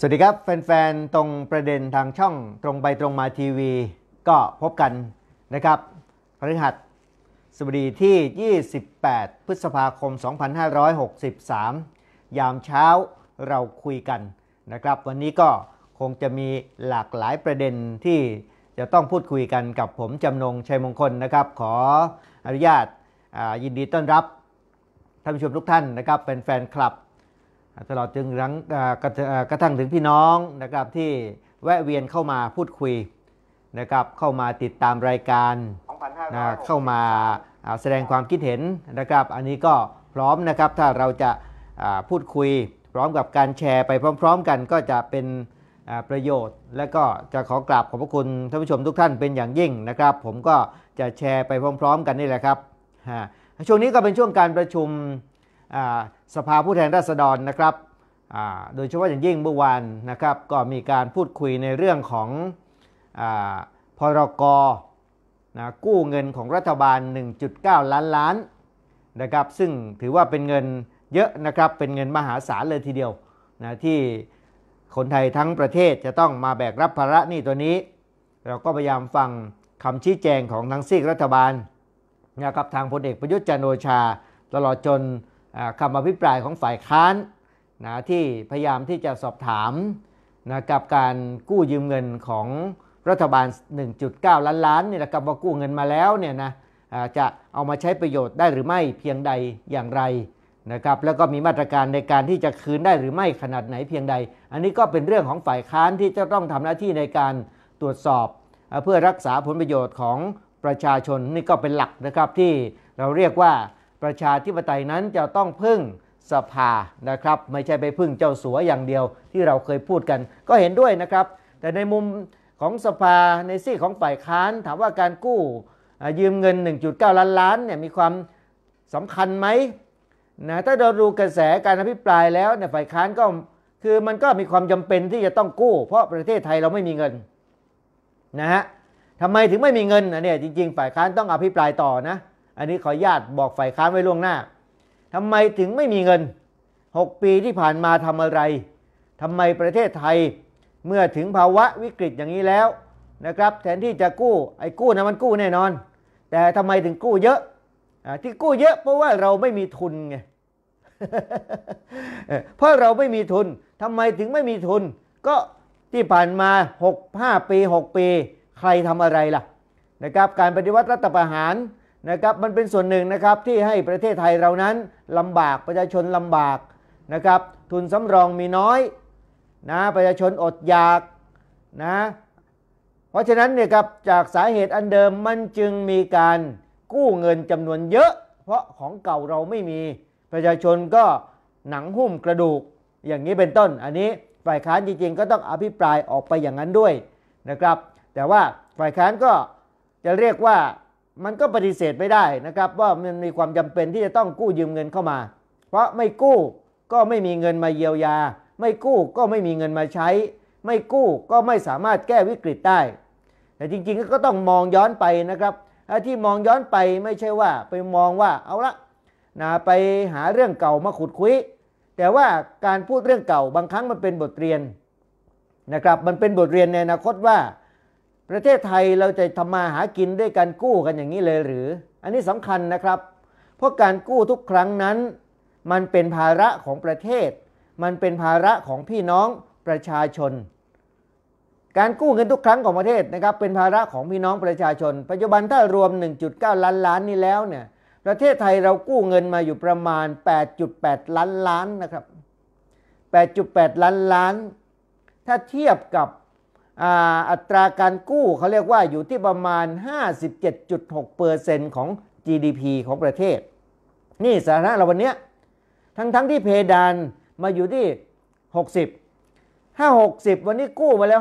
สวัสดีครับ แฟน ๆ ตรงประเด็นทางช่องตรงไปตรงมาทีวี ก็พบกันนะครับพฤหัสสบดีที่ 28 พฤษภาคม 2563 ยามเช้าเราคุยกันนะครับ วันนี้ก็คงจะมีหลากหลายประเด็นที่จะต้องพูดคุยกันกับผม จำนงชัยมงคลนะครับ ขออนุญาตยินดีต้อนรับท่านผู้ชมทุกท่านนะครับเป็นแฟนคลับตลอดจึงรังกระทั่งถึงพี่น้องนะครับที่แวะเวียนเข้ามาพูดคุยนะครับเข้ามาติดตามรายการนะเข้ามาแสดงความคิดเห็นนะครับ อันนี้ก็พร้อมนะครับถ้าเราจะพูดคุย พร้อมกับการแชร์ไปพร้อม ๆ กันก็จะเป็นประโยชน์ และก็จะขอกราบขอบพระคุณท่านผู้ชมทุกท่านเป็นอย่างยิ่งนะครับ ผมก็จะแชร์ไปพร้อม ๆ กันนี่แหละครับช่วงนี้ก็เป็นช่วงการประชุมสภาผู้แทนราษฎรนะครับ โดยเฉพาะอย่างยิ่งเมื่อวานนะครับก็มีการพูดคุยในเรื่องของอพรกนะกู้เงินของรัฐบาล 1.9 ล้านล้านนะครับซึ่งถือว่าเป็นเงินเยอะนะครับเป็นเงินมหาศาลเลยทีเดียวนะที่คนไทยทั้งประเทศจะต้องมาแบกรับภาระนี่ตัวนี้ เราก็พยายามฟังคำชี้แจงของทั้งซีกรัฐบาลนะครับทางพลเอกประยุทธ์จันโอชาตลอดจนคำอภิปรายของฝ่ายค้านนะที่พยายามที่จะสอบถามนะกับการกู้ยืมเงินของรัฐบาล 1.9 ล้านล้านนี่นะครับว่ากู้เงินมาแล้วเนี่ยนะจะเอามาใช้ประโยชน์ได้หรือไม่เพียงใดอย่างไรนะครับแล้วก็มีมาตรการในการที่จะคืนได้หรือไม่ขนาดไหนเพียงใด อันนี้ก็เป็นเรื่องของฝ่ายค้านที่จะต้องทำหน้าที่ในการตรวจสอบ เพื่อรักษาผลประโยชน์ของประชาชนนี่ก็เป็นหลักนะครับที่เราเรียกว่าประชาธิปไตยนั้นจะต้องพึ่งสภานะครับ ไม่ใช่ไปพึ่งเจ้าสัวอย่างเดียวที่เราเคยพูดกันก็เห็นด้วยนะครับ แต่ในมุมของสภาในซี่ของฝ่ายค้านถามว่าการกู้ยืมเงิน 1.9 ล้านล้านเนี่ยมีความสำคัญไหมนะถ้าเราดูกระแสการอภิปรายแล้วเนี่ยฝ่ายค้านก็คือมันก็มีความจำเป็นที่จะต้องกู้ เพราะประเทศไทยเราไม่มีเงินนะฮะทำไมถึงไม่มีเงินนะเนี่ยจริง ๆ ฝ่ายค้านต้องอภิปรายต่อนะอันนี้ขอญาตบอกฝ่ายค้านไว้ล่วงหน้า ทำไมถึงไม่มีเงิน 6 ปีที่ผ่านมาทำอะไร ทำไมประเทศไทยเมื่อถึงภาวะวิกฤตอย่างนี้แล้วนะครับแทนที่จะกู้ไอ้กู้นะมันกู้แน่นอน แต่ทำไมถึงกู้เยอะที่กู้เยอะเพราะว่าเราไม่มีทุนไงเพราะเราไม่มีทุนทำไมถึงไม่มีทุน ก็ที่ผ่านมา 6 5 ปี6ปีใครทำอะไรล่ะนะครับการปฏิวัติรัฐประหารนะครับ มันเป็นส่วนหนึ่งนะครับ ที่ให้ประเทศไทยเรานั้นลำบากประชาชนลำบากนะครับทุนสำรองมีน้อยนะประชาชนอดอยากนะเพราะฉะนั้นเนี่ยครับจากสาเหตุอันเดิมมันจึงมีการกู้เงินจำนวนเยอะ เพราะของเก่าเราไม่มีประชาชนก็หนังหุ้มกระดูกอย่างนี้เป็นต้น อันนี้ฝ่ายค้านจริงๆ ก็ต้องอภิปรายออกไปอย่างนั้นด้วยนะครับแต่ว่าฝ่ายค้านก็จะเรียกว่ามันก็ปฏิเสธไม่ได้นะครับ ว่ามันมีความจำเป็นที่จะต้องกู้ยืมเงินเข้ามา เพราะไม่กู้ก็ไม่มีเงินมาเยียวยา ไม่กู้ก็ไม่มีเงินมาใช้ ไม่กู้ก็ไม่สามารถแก้วิกฤตได้แต่จริงๆก็ต้องมองย้อนไปนะครับที่มองย้อนไปไม่ใช่ว่าไปมองว่าเอาละนะไปหาเรื่องเก่ามาขุดคุย แต่ว่าการพูดเรื่องเก่าบางครั้งมันเป็นบทเรียนนะครับมันเป็นบทเรียนในอนาคตว่าประเทศไทยเราจะทำมาหากินด้วยการกู้กันอย่างนี้เลยหรือ อันนี้สำคัญนะครับเพราะการกู้ทุกครั้งนั้น มันเป็นภาระของประเทศ มันเป็นภาระของพี่น้องประชาชน การกู้เงินทุกครั้งของประเทศนะครับ เป็นภาระของพี่น้องประชาชน ปัจจุบันถ้ารวม 1.9 ล้านล้านนี้แล้วเนี่ยประเทศไทยเรากู้เงินมาอยู่ประมาณ 8.8 ล้านล้านนะครับ 8.8 ล้านล้าน ถ้าเทียบกับอัตราการกู้เขาเรียกว่าอยู่ที่ประมาณ57.6%ของ GDP ของประเทศ นี่สาระเราวันนี้ทั้งๆทที่เพดานมาอยู่ที่ 60ถ้า60 วันนี้กู้มาแล้ว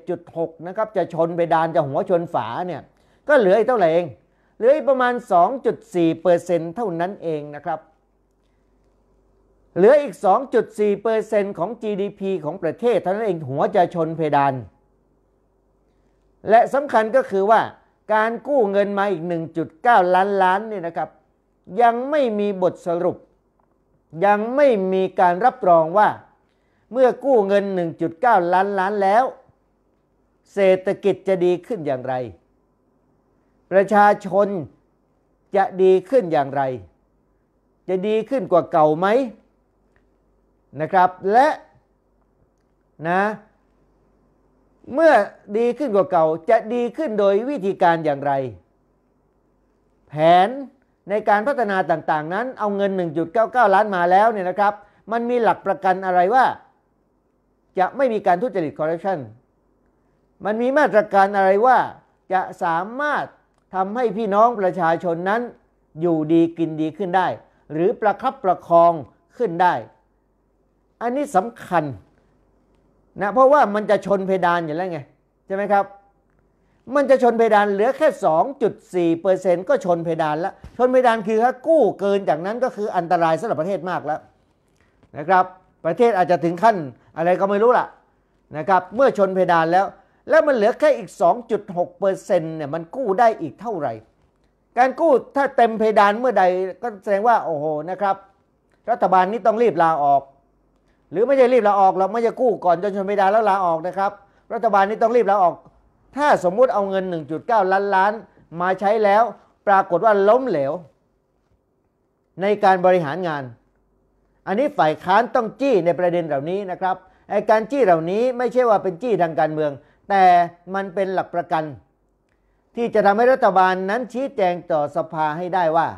57.6นะครับ จะชนเพดานจะหัวชนฝาเนี่ยก็เหลืออีกเท่าไหร่เองเหลืออีกประมาณ 2.4%เท่านั้นเองนะครับเหลืออีก 2.4%ของ GDP ของประเทศเท่านั้นเองหัวจะชนเพดานและสำคัญก็คือว่าการกู้เงินมาอีก 1.9 ล้านล้านเนี่ยนะครับ ยังไม่มีบทสรุป ยังไม่มีการรับรองว่า เมื่อกู้เงิน 1.9 ล้านล้านแล้ว เศรษฐกิจจะดีขึ้นอย่างไร ประชาชนจะดีขึ้นอย่างไร จะดีขึ้นกว่าเก่าไหมนะครับและนะเมื่อดีขึ้นกว่าเก่าจะดีขึ้นโดยวิธีการอย่างไร แผนในการพัฒนาต่างๆ นั้น เอาเงิน 1.99 ล้านมาแล้วเนี่ยนะครับ มันมีหลักประกันอะไรว่า จะไม่มีการทุจริตคอร์รัปชันมันมีมาตรการอะไรว่า จะสามารถทำให้พี่น้องประชาชนนั้นอยู่ดีกินดีขึ้นได้ หรือประคับประคองขึ้นได้ อันนี้สำคัญนะเพราะว่ามันจะชนเพดานอยู่แล้วไงใช่ไหมครับ มันจะชนเพดานเหลือแค่ 2.4%ก็ชนเพดานแล้วชนเพดานคือถ้ากู้เกินจากนั้นก็คืออันตรายสำหรับประเทศมากแล้วนะครับประเทศอาจจะถึงขั้นอะไรก็ไม่รู้ล่ะนะครับเมื่อชนเพดานแล้ว แล้วมันเหลือแค่อีก 2.6%เนี่ยมันกู้ได้อีกเท่าไหร่ การกู้ถ้าเต็มเพดานเมื่อใดก็แสดงว่าโอ้โหนะครับ รัฐบาลนี้ต้องรีบลาออกหรือไม่ใช่รีบลาออกเราไม่จะกู้ก่อนจนชนไม่ได้แล้วลาออกนะครับ รัฐบาลนี้ต้องรีบลาออก ถ้าสมมุติเอาเงิน 1.9 ล้านล้านมาใช้แล้วปรากฏว่าล้มเหลว ในการบริหารงาน อันนี้ฝ่ายค้านต้องจี้ในประเด็นเหล่านี้นะครับไอการจี้เหล่านี้ไม่ใช่ว่าเป็นจี้ทางการเมือง แต่มันเป็นหลักประกัน ที่จะทำให้รัฐบาลนั้นชี้แจงต่อสภาให้ได้ว่า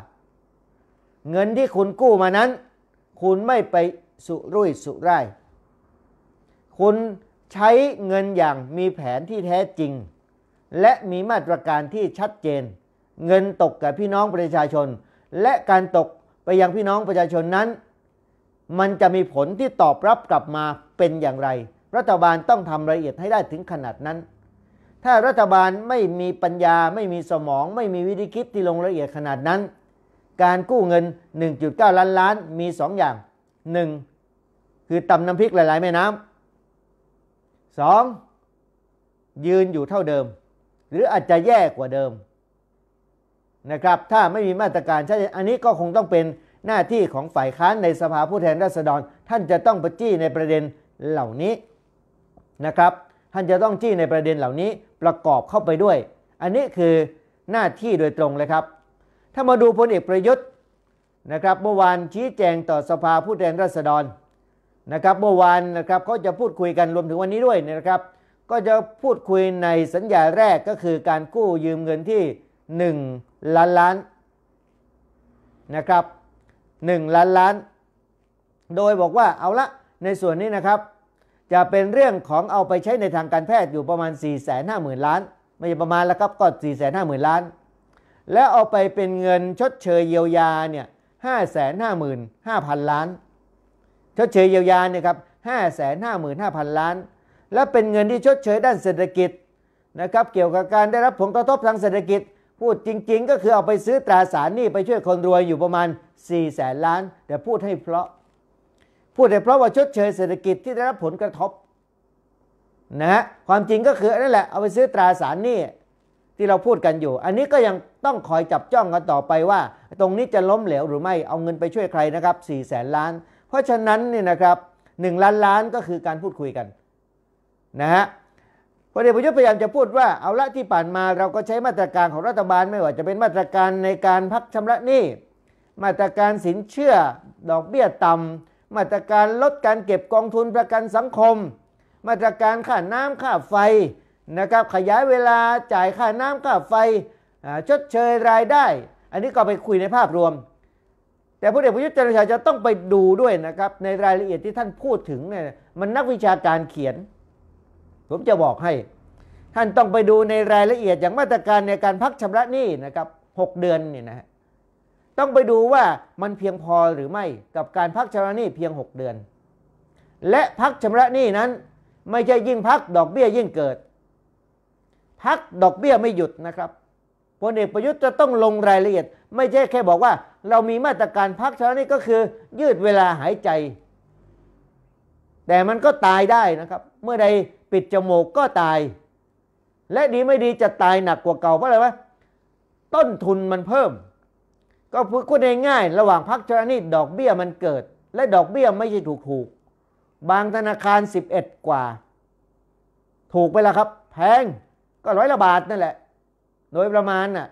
เงินที่คุณกู้มานั้นคุณไม่ไปสุรุ่ยสุร่าย คุณใช้เงินอย่างมีแผนที่แท้จริง และมีมาตรการที่ชัดเจน เงินตกกับพี่น้องประชาชน และการตกไปยังพี่น้องประชาชนนั้น มันจะมีผลที่ตอบรับกลับมาเป็นอย่างไร รัฐบาลต้องทำรายละเอียดให้ได้ถึงขนาดนั้น ถ้ารัฐบาลไม่มีปัญญาไม่มีสมองไม่มีวิธีคิดที่ลงรายละเอียดขนาดนั้น การกู้เงิน 1.9 ล้านล้านมี 2 อย่างหนึ่งคือตำน้ำพริกหลายๆแม่น้ำสองยืนอยู่เท่าเดิม หรืออาจจะแย่กว่าเดิมนะครับถ้าไม่มีมาตรการชัดเจนอันนี้ก็คงต้องเป็นหน้าที่ของฝ่ายค้าน ในสภาผู้แทนราษฎร ท่านจะต้องประจี้ในประเด็นเหล่านี้นะครับท่านจะต้องจี้ในประเด็นเหล่านี้ประกอบเข้าไปด้วย อันนี้คือหน้าที่โดยตรงเลยครับถ้ามาดูพลเอกประยุทธ์นะครับเมื่อวานชี้แจงต่อสภาผู้แทนราษฎรนะครับเมื่อวานนะครับเขาจะพูดคุยกันรวมถึงวันนี้ด้วยนะครับ ก็จะพูดคุยในสัญญาแรกก็คือการกู้ยืมเงินที่ 1 ล้านล้านนะครับ1ล้านล้าน โดยบอกว่าเอาละในส่วนนี้นะครับ จะเป็นเรื่องของเอาไปใช้ในทางการแพทย์อยู่ประมาณ 4 5 0 0 0 0ล้าน ไม่ใช่ประมาณแล้วครับก็4 5 0 0 0 0ล้านแล้วเอาไปเป็นเงินชดเชยเยียวยาเนี่ย555,000 ล้าน ชดเชยเยียวยาเนี่ยครับ555,000 ล้าน และเป็นเงินที่ชดเชยด้านเศรษฐกิจนะครับเกี่ยวกับการได้รับผลกระทบทางเศรษฐกิจพูดจริง ๆ ก็คือเอาไปซื้อตราสารหนี้ไปช่วยคนรวยอยู่ประมาณ4แสนล้าน แต่พูดให้เพราะ พูดให้เพราะว่าชดเชยเศรษฐกิจที่ได้รับผลกระทบนะฮะความจริงก็คือนั่นแหละเอาไปซื้อตราสารหนี้ที่เราพูดกันอยู่อันนี้ก็ยังต้องคอยจับจ้องกันต่อไปว่า ตรงนี้จะล้มเหลวหรือไม่เอาเงินไปช่วยใครนะครับ4ี่แสนล้าน เพราะฉะนั้นเนี่ยนะครับหล้านล้านก็คือการพูดคุยกันนะฮะพลเอกประยุทธ์พยายามจะพูดว่าเอาละที่ผ่านมาเราก็ใช้มาตรการของรัฐบาลไม่ว่าจะเป็นมาตรการในการพักชำระหนี้ มาตรการสินเชื่อดอกเบี้ยต่ำ มาตรการลดการเก็บกองทุนประกันสังคม มาตรการค่าน้ำค่าไฟนะครับขยายเวลาจ่ายค่าน้ำค่าไฟชดเชยรายได้ อันนี้ก็ไปคุยในภาพรวม แต่ผู้เ็กประยุทธ์จันร์โอชาจะต้องไปดูด้วยนะครับในรายละเอียดที่ท่านพูดถึงเนี่ยมันนักวิชาการเขียน ผมจะบอกให้ ท่านต้องไปดูในรายละเอียดอย่างมาตรการในการพักชำระหนี้นะครับหกเดือนนี่นะต้องไปดูว่ามันเพียงพอหรือไม่กับการพักชำระหนี้เพียง 6 เดือน และพักชำระหนี้นั้น ไม่ใช่ยิ่งพักดอกเบี้ยยิ่งเกิด พักดอกเบี้ยไม่หยุดนะครับพลเอกประยุทธ์จะต้องลงรายละเอียด ไม่ใช่แค่บอกว่า เรามีมาตรการพักชานี้ก็คือ ยืดเวลาหายใจ แต่มันก็ตายได้นะครับ เมื่อใดปิดจมูกก็ตาย และดีไม่ดีจะตายหนักกว่าเก่าเพราะอะไรวะต้นทุนมันเพิ่มก็พูดง่ายๆระหว่างพักชานี้ดอกเบี้ยมันเกิด และดอกเบี้ยไม่ใช่ถูกๆบางธนาคาร 11 กว่า ถูกไปแล้วครับ แพงก็ร้อยละบาทนั่นแหละโดยประมาณน่ะ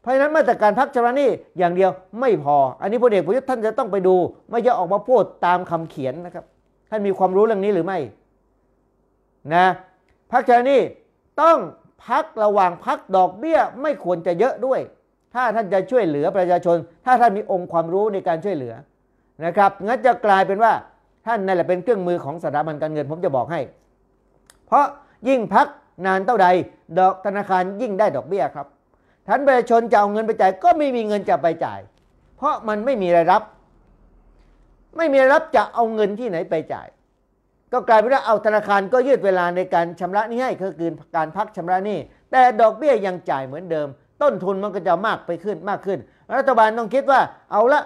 เพราะฉะนั้นมาตรการพักชำระหนี้อย่างเดียวไม่พอ อันนี้พลเอกประยุทธ์ท่านจะต้องไปดู ไม่จะออกมาพูดตามคำเขียนนะครับ ท่านมีความรู้เรื่องนี้หรือไม่นะพักชำระหนี้ต้องพักระหว่างพักดอกเบี้ยไม่ควรจะเยอะด้วย ถ้าท่านจะช่วยเหลือประชาชน ถ้าท่านมีองค์ความรู้ในการช่วยเหลือนะครับงั้นจะกลายเป็นว่าท่านนั่นแหละเป็นเครื่องมือของสถาบันการเงิน ผมจะบอกให้ เพราะยิ่งพักนานเท่าใดดอกธนาคารยิ่งได้ดอกเบี้ยครับ ท่านประชาชนจะเอาเงินไปจ่าย ก็ไม่มีเงินจะไปจ่าย เพราะมันไม่มีรายรับ ไม่มีรายรับจะเอาเงินที่ไหนไปจ่าย ก็กลายเป็นว่าเอาธนาคารก็ยืดเวลาในการชำระนี้ให้ก็คือการพักชำระนี้ แต่ดอกเบี้ยยังจ่ายเหมือนเดิม ต้นทุนมันก็จะมากไปขึ้นมากขึ้น รัฐบาลต้องคิดว่า เอาละ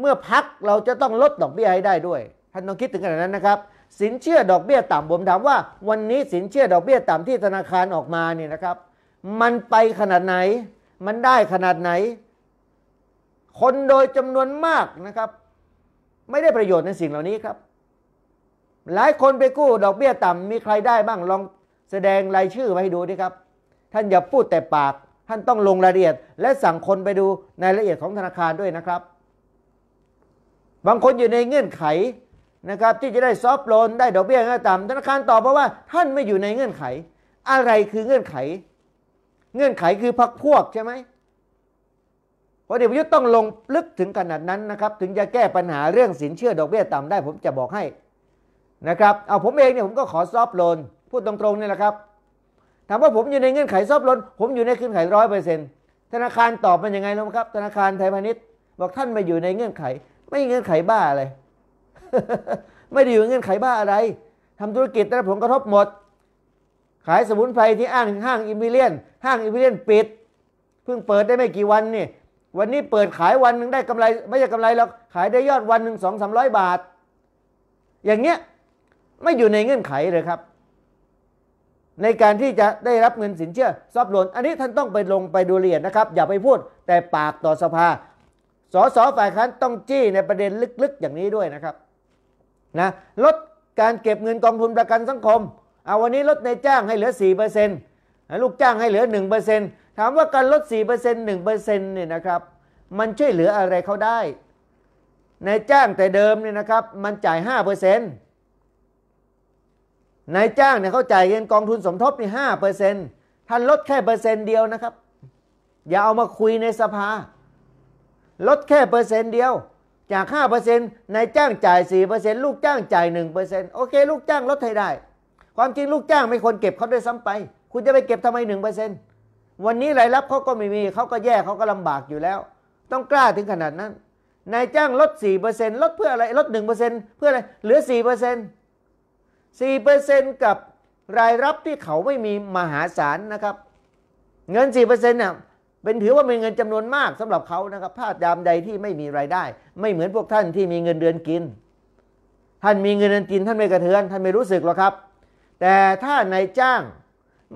เมื่อพักเราจะต้องลดดอกเบี้ยให้ได้ด้วย ท่านต้องคิดถึงขนาดนั้นนะครับสินเชื่อดอกเบี้ยต่ำผมถามว่า วันนี้สินเชื่อดอกเบี้ยต่ำที่ธนาคารออกมาเนี่ยนะครับ มันไปขนาดไหน มันได้ขนาดไหน คนโดยจำนวนมากนะครับ ไม่ได้ประโยชน์ในสิ่งเหล่านี้ครับ หลายคนไปกู้ดอกเบี้ยต่ำมีใครได้บ้างลองแสดงรายชื่อมาให้ดูดิครับท่านอย่าพูดแต่ปาก ท่านต้องลงรายละเอียดและสั่งคนไปดูในรายละเอียดของธนาคารด้วยนะครับบางคนอยู่ในเงื่อนไขนะครับที่จะได้ซอฟโลนได้ดอกเบี้ยต่ำธนาคารตอบมาว่าท่านไม่อยู่ในเงื่อนไข อะไรคือเงื่อนไข เงื่อนไขคือพักพวกใช่ไหมพลเดี๋ยวยุทธต้องลงลึกถึงขนาดนั้นนะครับถึงจะแก้ปัญหาเรื่องสินเชื่อดอกเบี้ยต่ำได้ผมจะบอกให้นะครับเอาผมเองเนี่ยผมก็ขอซอฟโลน พูดตรงๆนี่แหละครับ ถามว่าผมอยู่ในเงื่อนไขซอฟโลนผมอยู่ในเงื่อนไขร้อยเปอร์เซ็นต์ธนาคารตอบเป็นยังไงล้ะครับธนาคารไทยพาณิชย์บอกท่านมาอยู่ในเงื่อนไขไม่เงื่อนไขบ้าอะไรไม่ได้อยู่เงื่อนไขบ้าอะไร ทำธุรกิจแต่ผลกระทบหมด ขายสมุนไพรที่อ้างห้างอิมิเลียน ห้างอิมิเลียนปิด เพิ่งเปิดได้ไม่กี่วันนี่ วันนี้เปิดขายวันหนึ่งได้กำไร ไม่ใช่กำไรหรอกขายได้ยอดวันหนึ่งสองสามร้อยบาท อย่างเงี้ยไม่อยู่ในเงื่อนไขเลยครับ ในการที่จะได้รับเงินสินเชื่อซอบหลน อันนี้ท่านต้องไปลงไปดูเรียนนะครับ อย่าไปพูดแต่ปากต่อสภา สสฝ่ายค้านต้องจี้ในประเด็นลึกๆ อย่างนี้ด้วยนะครับนะลดการเก็บเงินกองทุนประกันสังคม เอาวันนี้ลดในจ้างให้เหลือ4%ลูกจ้างให้เหลือ 1%ถามว่าการลด 4% 1%เนี่ยนะครับ มันช่วยเหลืออะไรเขาได้นายจ้างแต่เดิมเนี่ยนะครับ มันจ่าย5%นายจ้างเนี่ยเขาจ่ายเงินกองทุนสมทบนี่ห้าเปอร์เซ็นต์ท่านลดแค่เปอร์เซ็นต์เดียวนะครับ อย่าเอามาคุยในสภา ลดแค่เปอร์เซ็นต์เดียวจาก5%นายจ้างจ่าย 4%ลูกจ้างจ่าย 1%โอเค ลูกจ้างลดให้ได้ ความจริงลูกจ้างไม่ควรเก็บเขาด้วยซ้ำไป คุณจะไปเก็บทำไม 1%วันนี้รายรับเขาก็ไม่มี เขาก็แย่ เขาก็ลำบากอยู่แล้ว ต้องกล้าถึงขนาดนั้น นายจ้างลด 4%ลดเพื่ออะไรลด 1%เพื่ออะไร เหลือ 4% 4%กับรายรับที่เขาไม่มีมหาศาลนะครับ เงิน4%เนี่ยเป็นถือว่าเป็นเงินจำนวนมากสำหรับเขานะครับถ้ายามใดที่ไม่มีรายได้ ไม่เหมือนพวกท่านที่มีเงินเดือนกิน ท่านมีเงินเดือนกินท่านไม่กระเทือนท่านไม่รู้สึกหรอกครับ แต่ถ้านายจ้าง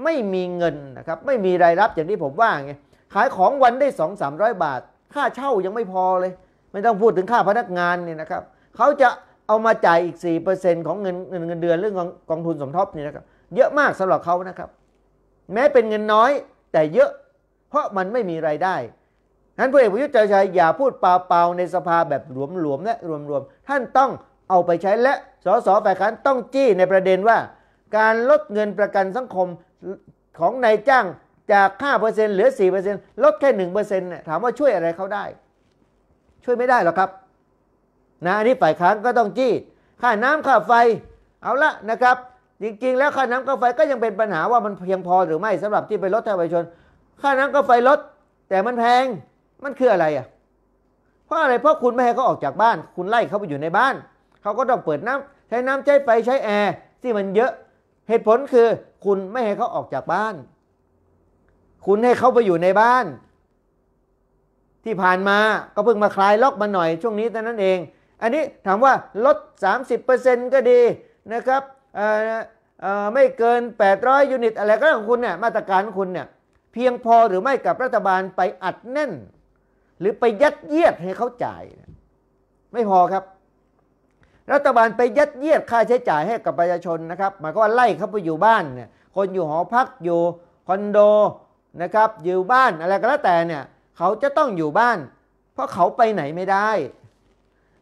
ไม่มีเงินนะครับไม่มีรายรับอย่างที่ผมว่าไงขายของวันได้สองสามร้อยบาท ค่าเช่ายังไม่พอเลยไม่ต้องพูดถึงค่าพนักงานเนี่ยนะครับเขาจะเอามาจ่ายอีก 4%ของเงินเงินเงินเดือนเรื่องของกองทุนสมทบนี่นะครับเยอะมากสำหรับเขานะครับแม้เป็นเงินน้อย แต่เยอะเพราะมันไม่มีไรายได้ นั้นพลเอกประยุทธ์จันทร์ชัยอย่าพูดเปล่าๆในสภาแบบหลวมๆและรวมๆ ท่านต้องเอาไปใช้และ สสฝ่ายค้านต้องจี้ในประเด็นว่า การลดเงินประกันสังคมของนายจ้าง จาก5%เหลือ 4%ลดแค่1%เนี่ยถามว่าช่วยอะไรเขาได้ ช่วยไม่ได้หรอกครับ นะอันนี้ฝ่ายค้านก็ต้องจี้ ค่าน้ำค่าไฟ เอาละนะครับ จริงๆ แล้วค่าน้ำค่าไฟก็ยังเป็นปัญหาว่ามันเพียงพอหรือไม่สำหรับที่ไปลดให้ประชาชนค่าน้ำก็ไฟลดแต่มันแพง มันคืออะไรอ่ะ เพราะอะไร เพราะคุณไม่ให้เขาออกจากบ้าน คุณไล่เขาไปอยู่ในบ้าน เขาก็ต้องเปิดน้ำใช้น้ำใช้ไฟใช้แอร์ที่มันเยอะ เหตุผลคือ คุณไม่ให้เขาออกจากบ้าน คุณให้เขาไปอยู่ในบ้าน ที่ผ่านมาก็เพิ่งมาคลายล็อกมาหน่อยช่วงนี้เท่านั้นเอง อันนี้ถามว่าลด30%ก็ดีนะครับไม่เกิน800ยูนิต อะไรก็ของคุณเนี่ยมาตรการของคุณเนี่ยเพียงพอหรือไม่กับรัฐบาลไปอัดแน่น หรือไปยัดเยียดให้เขาจ่ายไม่พอครับ รัฐบาลไปยัดเยียดค่าใช้จ่ายให้กับประชาชนนะครับหมายความว่าไล่เขาไปอยู่บ้านเนี่ยคนอยู่หอพักอยู่คอนโดนะครับ อยู่บ้านอะไรก็แล้วแต่เนี่ยเขาจะต้องอยู่บ้าน เพราะเขาไปไหนไม่ได้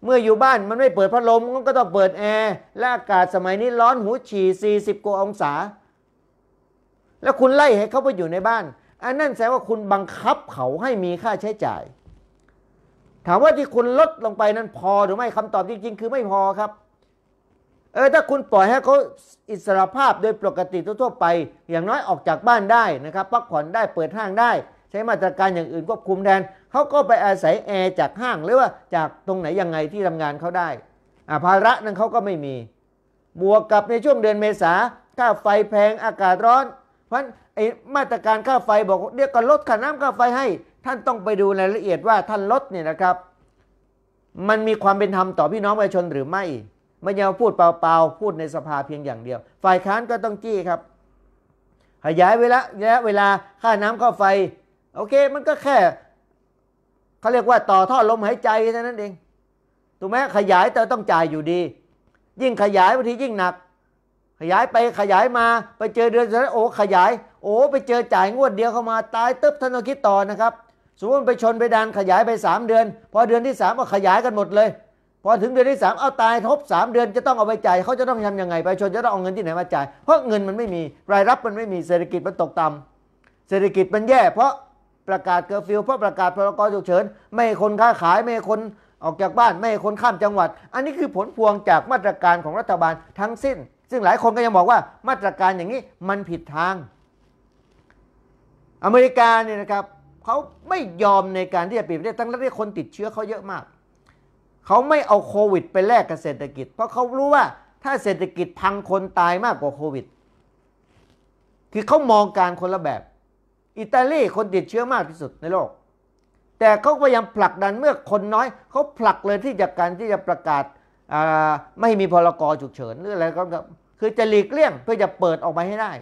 เมื่ออยู่บ้านมันไม่เปิดพัดลมก็ต้องเปิดแอร์และอากาศสมัยนี้ร้อนหูฉี่40กว่าองศาแล้วคุณไล่ให้เขาไปอยู่ในบ้าน อันนั่นแสดงว่าคุณบังคับเขาให้มีค่าใช้จ่าย ถามว่าที่คุณลดลงไปนั้นพอหรือไม่คำตอบจริงๆ คือไม่พอครับ เออ ถ้าคุณปล่อยให้เขาอิสรภาพโดยปกติทั่วไป อย่างน้อยออกจากบ้านได้นะครับ พักผ่อนได้ เปิดห้างได้ ใช้มาตรการอย่างอื่นควบคุมแดนเขาก็ไปอาศัยแอร์จากห้าง หรือว่าจากตรงไหนยังไงที่ทำงานเขาได้อาภาระนั้นเขาก็ไม่มี บวกกับในช่วงเดือนเมษาค่าไฟแพง อากาศร้อนเพราะฉะนั้นไอ้มาตรการค่าไฟบอกเรียกก็ลดค่าน้ำค่าไฟให้ ท่านต้องไปดูรายละเอียดว่าท่านลดเนี่ยนะครับ มันมีความเป็นธรรมต่อพี่น้องประชาชนหรือไม่ ไม่ยอมพูดเปล่าๆ พูดในสภาเพียงอย่างเดียว ฝ่ายค้านก็ต้องจี้ครับ ขยายเวลาระยะเวลาค่าน้ำค่าไฟ โอเคมันก็แค่เขาเรียกว่าต่อท่อลมหายใจเท่านั้นเองถูกไหมขยายแต่ต้องจ่ายอยู่ดี ยิ่งขยายบางทียิ่งหนักขยายไปขยายมาไปเจอเดือนนั้นโอ้ขยาย โอ้ไปเจอจ่ายงวดเดียวเข้ามาตายเติบธนคิดต่อนะครับสมมติไปชนไปดันขยายไป 3 เดือนพอเดือนที่3ก็ขยายกันหมดเลย พอถึงเดือนที่3เอาตายทบ 3 เดือนจะต้องเอาไปจ่ายเขาจะต้องทำยังไง ไปชนจะต้องเอาเงินที่ไหนมาจ่ายเพราะเงินมันไม่มีรายรับมันไม่มีเศรษฐกิจมันตกต่ำเศรษฐกิจมันแย่เพราะประกาศเกอร์ฟิลเพราะประกาศพรกฉุกเฉินไม่ให้คนค้าขายไม่ให้คนออกจากบ้านไม่ให้คนข้ามจังหวัด อันนี้คือผลพวงจากมาตรการของรัฐบาลทั้งสิ้นซึ่งหลายคนก็ยังบอกว่ามาตรการอย่างนี้มันผิดทาง อเมริกาเนี่ยนะครับเขาไม่ยอมในการที่จะปิดประเทศตั้งแต่ที่คนติดเชื้อเขาเยอะมาก เขาไม่เอาโควิด ไปแลกกับเศรษฐกิจ เพราะเขารู้ว่าถ้าเศรษฐกิจพังคนตายมากกว่าโควิด คือเขามองการคนละแบบ อิตาลีคนติดเชื้อมากที่สุดในโลก แต่เขาพยายามผลักดันเมื่อคนน้อยเขาผลักเลยที่จากการที่จะประกาศไม่มีพรกฉุกเฉินหรืออะไรก็คือจะหลีกเลี่ยงเพื่อจะเปิดออกมาให้ได้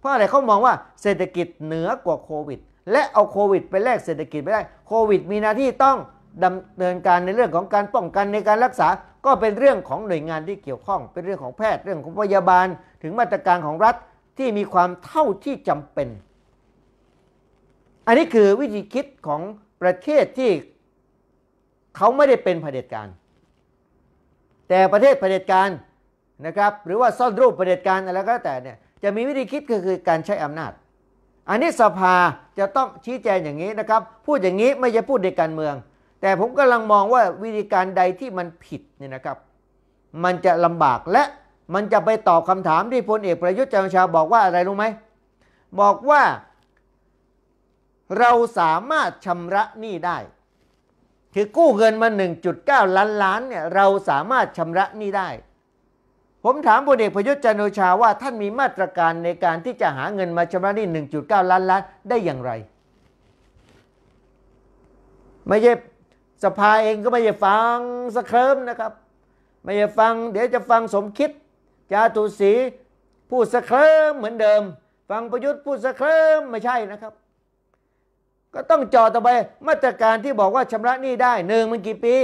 เพราะอะไรเขามองว่าเศรษฐกิจเหนือกว่าโควิดและเอาโควิดไปแลกเศรษฐกิจไม่ได้โควิด มีหน้าที่ต้องดำเนินการในเรื่องของการป้องกันในการรักษา ก็เป็นเรื่องของหน่วยงานที่เกี่ยวข้อง เป็นเรื่องของแพทย์เรื่องของพยาบาล ถึงมาตรการของรัฐที่มีความเท่าที่จำเป็น อันนี้คือวิธีคิดของประเทศที่เขาไม่ได้เป็นเผด็จการแต่ประเทศเผด็จการนะครับ หรือว่าซ่อนรูปเผด็จการอะไรก็แต่เนี่ยจะมีวิธีคิดก็คือการใช้อำนาจ อันนี้สภาจะต้องชี้แจงอย่างนี้นะครับพูดอย่างนี้ไม่ใช่พูดในการเมือง แต่ผมกำลังมองว่าวิธีการใดที่มันผิดเนี่ยนะครับมันจะลำบากและมันจะไปตอบคาถามที่พลเอกประยุทธ์จันทร์ชาบอกว่าอะไรรู้ไหมบอกว่าเราสามารถชำระหนี้ได้คือกู้เงินมา 1.9 ล้านล้านเนี่ยเราสามารถชำระนี้ได้ ผมถามพลเอกประยุทธ์จันโอชาว่าท่านมีมาตรการในการที่จะหาเงินมาชำระหนี้1.9 ล้านล้าน ได้อย่างไร ไม่ใช่สภาเองก็ไม่ใช่ฟังสเคริมนะครับ ไม่ใช่ฟังเดี๋ยวจะฟังสมคิด จาตุศรีพูดสเคริมเหมือนเดิม ฟังประยุทธ์พูดสเคริมไม่ใช่นะครับก็ต้องจอต่อไป มาตรการที่บอกว่า ชำระหนี้ได้หนึ่งมันกี่ปี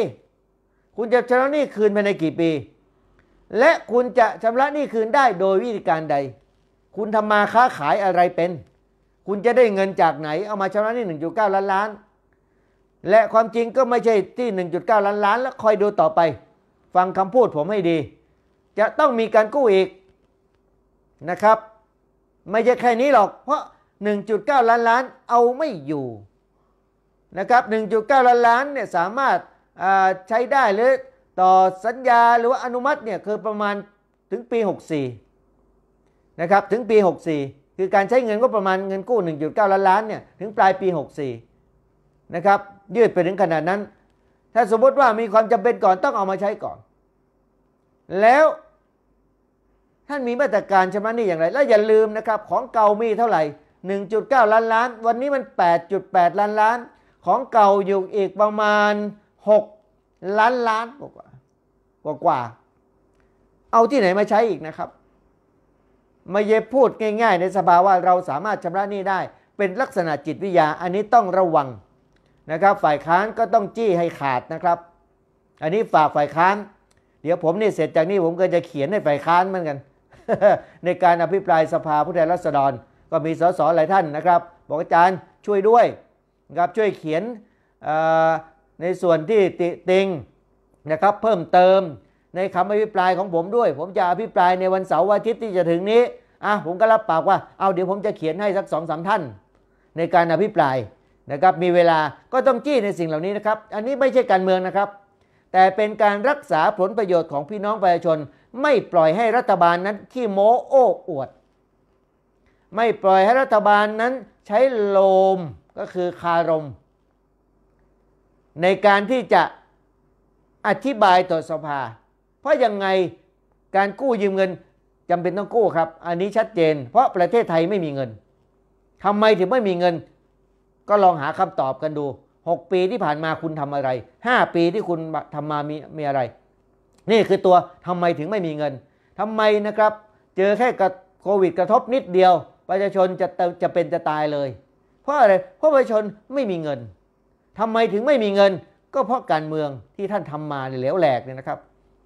คุณจะชำระหนี้คืนภายในกี่ปี และคุณจะชำระหนี้คืนได้โดยวิธีการใด คุณทำมาค้าขายอะไรเป็น คุณจะได้เงินจากไหนเอามาชำระหนี้หนึ่งจุดเก้าล้านล้าน และความจริงก็ไม่ใช่ที่หนึ่งจุดเก้าล้านล้าน แล้วคอยดูต่อไป ฟังคำพูดผมให้ดี จะต้องมีการกู้อีกนะครับไม่ใช่แค่นี้หรอกเพราะ1.9 ล้านล้านเอาไม่อยู่นะครับ1.9ล้าน ล้านเนี่ยสามารถใช้ได้หรือต่อสัญญาหรือว่าอนุมัติเนี่ยคือประมาณถึงปี64นะครับถึงปี64 คือการใช้เงินก็ประมาณเงินกู้1.9 ล้านล้านเนี่ยถึงปลายปี 64นะครับยืดไปถึงขนาดนั้น ถ้าสมมติว่ามีความจำเป็นก่อนต้องเอามาใช้ก่อน แล้ว ท่านมีมาตรการชำระหนี้อย่างไร และอย่าลืมนะครับของเก่ามีเท่าไหร่1.9 ล้านล้าน วันนี้มัน 8.8 ล้านล้าน ของเก่าอยู่อีกประมาณ 6 ล้านล้านกว่ากว่ากว่า เอาที่ไหนมาใช้อีกนะครับมาเยพูดง่ายๆ ในสภาว่าเราสามารถชำระหนี้ได้เป็นลักษณะจิตวิทยา อันนี้ต้องระวังนะครับ ฝ่ายค้านก็ต้องจี้ให้ขาดนะครับ อันนี้ฝากฝ่ายค้านเดี๋ยวผมนี่เสร็จจากนี้ผมก็จะเขียนให้ฝ่ายค้านเหมือนกัน ในการอภิปรายสภาผู้แทนราษฎรก็มีสสหลายท่านนะครับ บอกอาจารย์ช่วยด้วยนะครับ ช่วยเขียนในส่วนที่ติติงนะครับ เพิ่มเติมในคำอภิปรายของผมด้วย ผมจะอภิปรายในวันเสาร์วันอาทิตย์ที่จะถึงนี้ อ่ะ ผมก็รับปากว่า เอาเดี๋ยวผมจะเขียนให้สักสองสามท่าน ในการอภิปรายนะครับ มีเวลาก็ต้องจี้ในสิ่งเหล่านี้นะครับ อันนี้ไม่ใช่การเมืองนะครับ แต่เป็นการรักษาผลประโยชน์ของพี่น้องประชาชน ไม่ปล่อยให้รัฐบาลนั้นขี้โม้โอ้อวดไม่ปล่อยให้รัฐบาลนั้นใช้โลมก็คือคารม ในการที่จะอธิบายต่อสภา เพราะยังไงการกู้ยืมเงินจำเป็นต้องกู้ครับ อันนี้ชัดเจน เพราะประเทศไทยไม่มีเงินทำไมถึงไม่มีเงิน ก็ลองหาคำตอบกันดู 6 ปีที่ผ่านมาคุณทำอะไร 5 ปีที่คุณทำมามีมีอะไร นี่คือตัวทำไมถึงไม่มีเงินทำไมนะครับเจอแค่โควิดกระทบนิดเดียวประชาชนจะจะเป็นจะตายเลย เพราะอะไร เพราะประชาชนไม่มีเงิน ทำไมถึงไม่มีเงิน ก็เพราะการเมืองที่ท่านทำมาเหลวแหลกเนี่ยนะครับ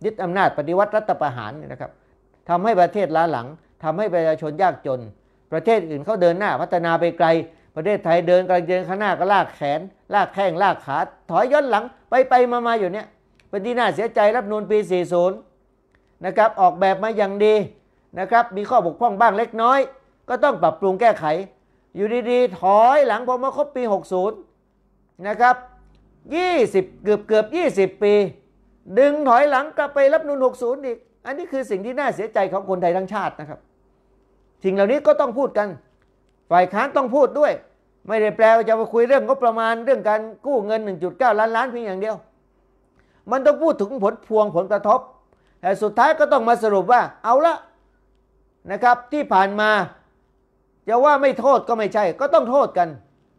ยึดอำนาจปฏิวัติรัฐประหารเนี่ยนะครับทำให้ประเทศล้าหลัง ทำให้ประชาชนยากจน ประเทศอื่นเขาเดินหน้าพัฒนาไปไกล ประเทศไทยเดินกลางเดินข้างหน้าก็ลากแขน ลากแข้ง ลากขา ถอยย้อนหลังไปไปมามาอยู่เนี่ยเป็นที่น่าเสียใจรับนูนปี40นะครับ ออกแบบมาอย่างดีนะครับ มีข้อบกพร่องบ้างเล็กน้อยก็ต้องปรับปรุงแก้ไขอยู่ดีๆ ถอยหลังพอมาครบปี 60 นะครับ 20 เกือบเกือบ 20 ปี ดึงถอยหลังกลับไปรับนูน 60 อีก อันนี้คือสิ่งที่น่าเสียใจของคนไทยทั้งชาตินะครับ สิ่งเหล่านี้ก็ต้องพูดกัน ฝ่ายค้านต้องพูดด้วย ไม่ได้แปลว่าจะมาคุยเรื่องงบประมาณเรื่องการกู้เงิน 1.9 ล้านล้านเพียงอย่างเดียว มันต้องพูดถึงผลพวงผลกระทบแต่สุดท้ายก็ต้องมาสรุปว่าเอาละนะครับที่ผ่านมาจะว่าไม่โทษก็ไม่ใช่ ก็ต้องโทษกัน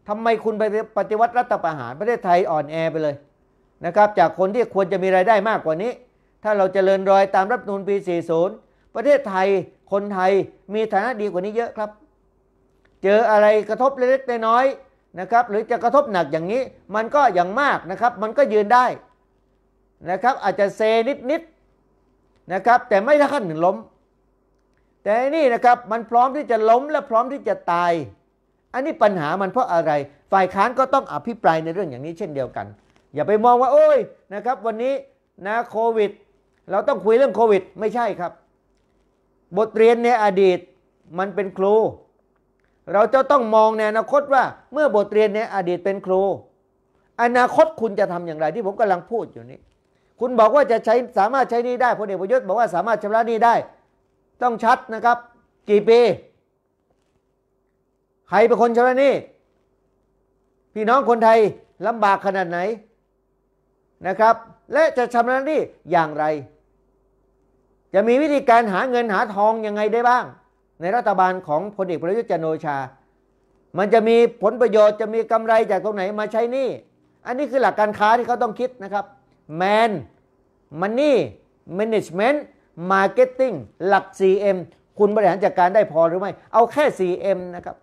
ทำไมคุณไปปฏิวัติรัฐประหาร ประเทศไทยอ่อนแอไปเลยนะครับจากคนที่ควรจะมีรายได้มากกว่านี้ ถ้าเราจเจริญรอยตามรัฐนูลปี 40 ประเทศไทยคนไทยมีฐานะดีกว่านี้เยอะครับ เจออะไรกระทบเล็กๆน้อยๆนะครับหรือจะกระทบหนักอย่างนี้ มันก็อย่างมากนะครับ มันก็ยืนได้นะครับอาจจะเซนิดๆนะครับแต่ไม่ถ้าขั้นหนึ่งล้มแต่นี่นะครับ มันพร้อมที่จะล้มและพร้อมที่จะตาย อันนี้ปัญหามันเพราะอะไรฝ่ายค้านก็ต้องอภิปรายในเรื่องอย่างนี้เช่นเดียวกัน อย่าไปมองว่าโอ้ยนะครับวันนี้นะโควิด เราต้องคุยเรื่องโควิด ไม่ใช่ครับ บทเรียนในอดีตมันเป็นครู เราจะต้องมองในอนาคตว่าเมื่อบทเรียนในอดีตเป็นครู อนาคตคุณจะทำอย่างไรที่ผมกำลังพูดอยู่นี้ คุณบอกว่าจะใช้สามารถใช้นี้ได้พลเอกประยุทธ์บอกว่าสามารถชำระนี้ได้ต้องชัดนะครับกี่ปี ใครเป็นคนชำระหนี้ พี่น้องคนไทยลำบากขนาดไหนนะครับและจะชำระหนี้ อย่างไร จะมีวิธีการหาเงินหาทองยังไงได้บ้าง ในรัฐบาลของพลเอกประยุทธ์จันโอชา มันจะมีผลประโยชน์จะมีกำไรจากตรงไหนมาใช้หนี้อันนี้คือหลักการค้าที่เขาต้องคิดนะครับ man money management มาร์เก็ตติ้งหลัก c m คุณบริหารจัดการได้พอหรือไม่เอาแค่ c m นะครับ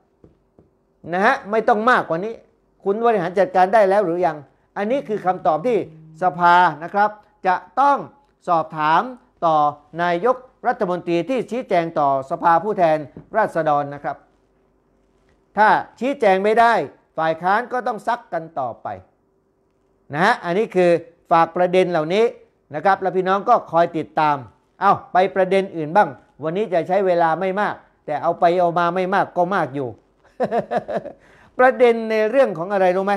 นะฮะไม่ต้องมากกว่านี้คุณบริหารจัดการได้แล้วหรือยัง อันนี้คือคำตอบที่สภานะครับ จะต้องสอบถามต่อนายกรัฐมนตรีที่ชี้แจงต่อสภาผู้แทนราษฎรนะครับ ถ้าชี้แจงไม่ได้ ฝ่ายค้านก็ต้องซักกันต่อไป นะฮะอันนี้คือฝากประเด็นเหล่านี้นะครับและพี่น้องก็คอยติดตามเอาไปประเด็นอื่นบ้าง วันนี้จะใช้เวลาไม่มาก แต่เอาไปเอามาไม่มากก็มากอยู่ ประเด็นในเรื่องของอะไรรู้ไหม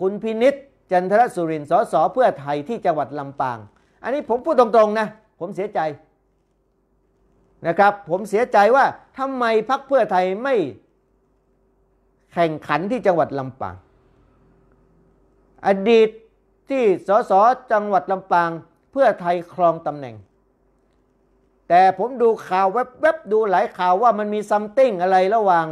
คุณพินิษจันทรสุรินสสเพื่อไทยที่จังหวัดลำปาง อันนี้ผมพูดตรงๆนะ ผมเสียใจนะครับผมเสียใจว่าทำไมพักเพื่อไทยไม่แข่งขันที่จังหวัดลำปาง อดีตที่สสจังหวัดลำปาง เพื่อไทยครองตำแหน่งแต่ผมดูข่าวแวบๆดูหลายข่าวว่ามันมีซัมติ้งอะไรระหว่าง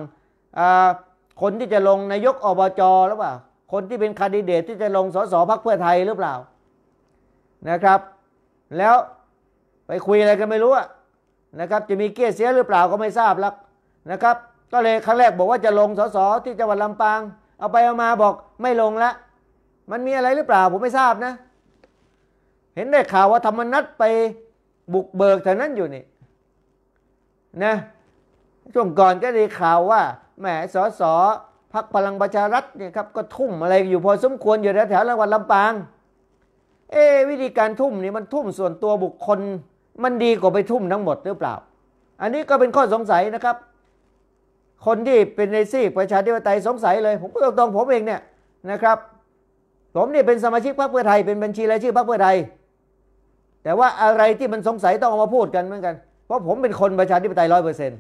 คนที่จะลงนายกอบจหรือเปล่า คนที่เป็นคดิเดตที่จะลงสสพักเพื่อไทยหรือเปล่านะครับ แล้วไปคุยอะไรกันไม่รู้นะครับจะมีเกียรเสียหรือเปล่าก็ไม่ทราบแล้วนะครับก็เลยครั้งแรกบอกว่าจะลงสสที่จังหวัดลำปาง เอาไปเอามาบอกไม่ลงละมันมีอะไรหรือเปล่า ผมไม่ทราบนะ เห็นได้ข่าวว่าธรรมนัตไปบุกเบิกแถวนั้นอยู่นี่นะช่วงก่อนก็ได้ข่าวว่าแหมสสพักพลังประชารัฐเนี่ยครับก็ทุ่มอะไรอยู่พอสมควรอยู่แถววจังหวัดลำปางเอวิธีการทุ่มนี่มันทุ่มส่วนตัวบุคคลมันดีกว่าไปทุ่มทั้งหมดหรือเปล่า อันนี้ก็เป็นข้อสงสัยนะครับ คนที่เป็นในซีกประชาธิปไตยสงสัยเลยผมก็ตรงผมเองเนี่ยนะครับผมเนี่ยเป็นสมาชิกพรรคเพื่อไทยเป็นบัญชีรายชื่อพรรคเพื่อไทยแต่ว่าอะไรที่มันสงสัยต้องเอามาพูดกันเหมือนกัน เพราะผมเป็นคนประชาธิปไตยร้อยเปอร์เซ็นต์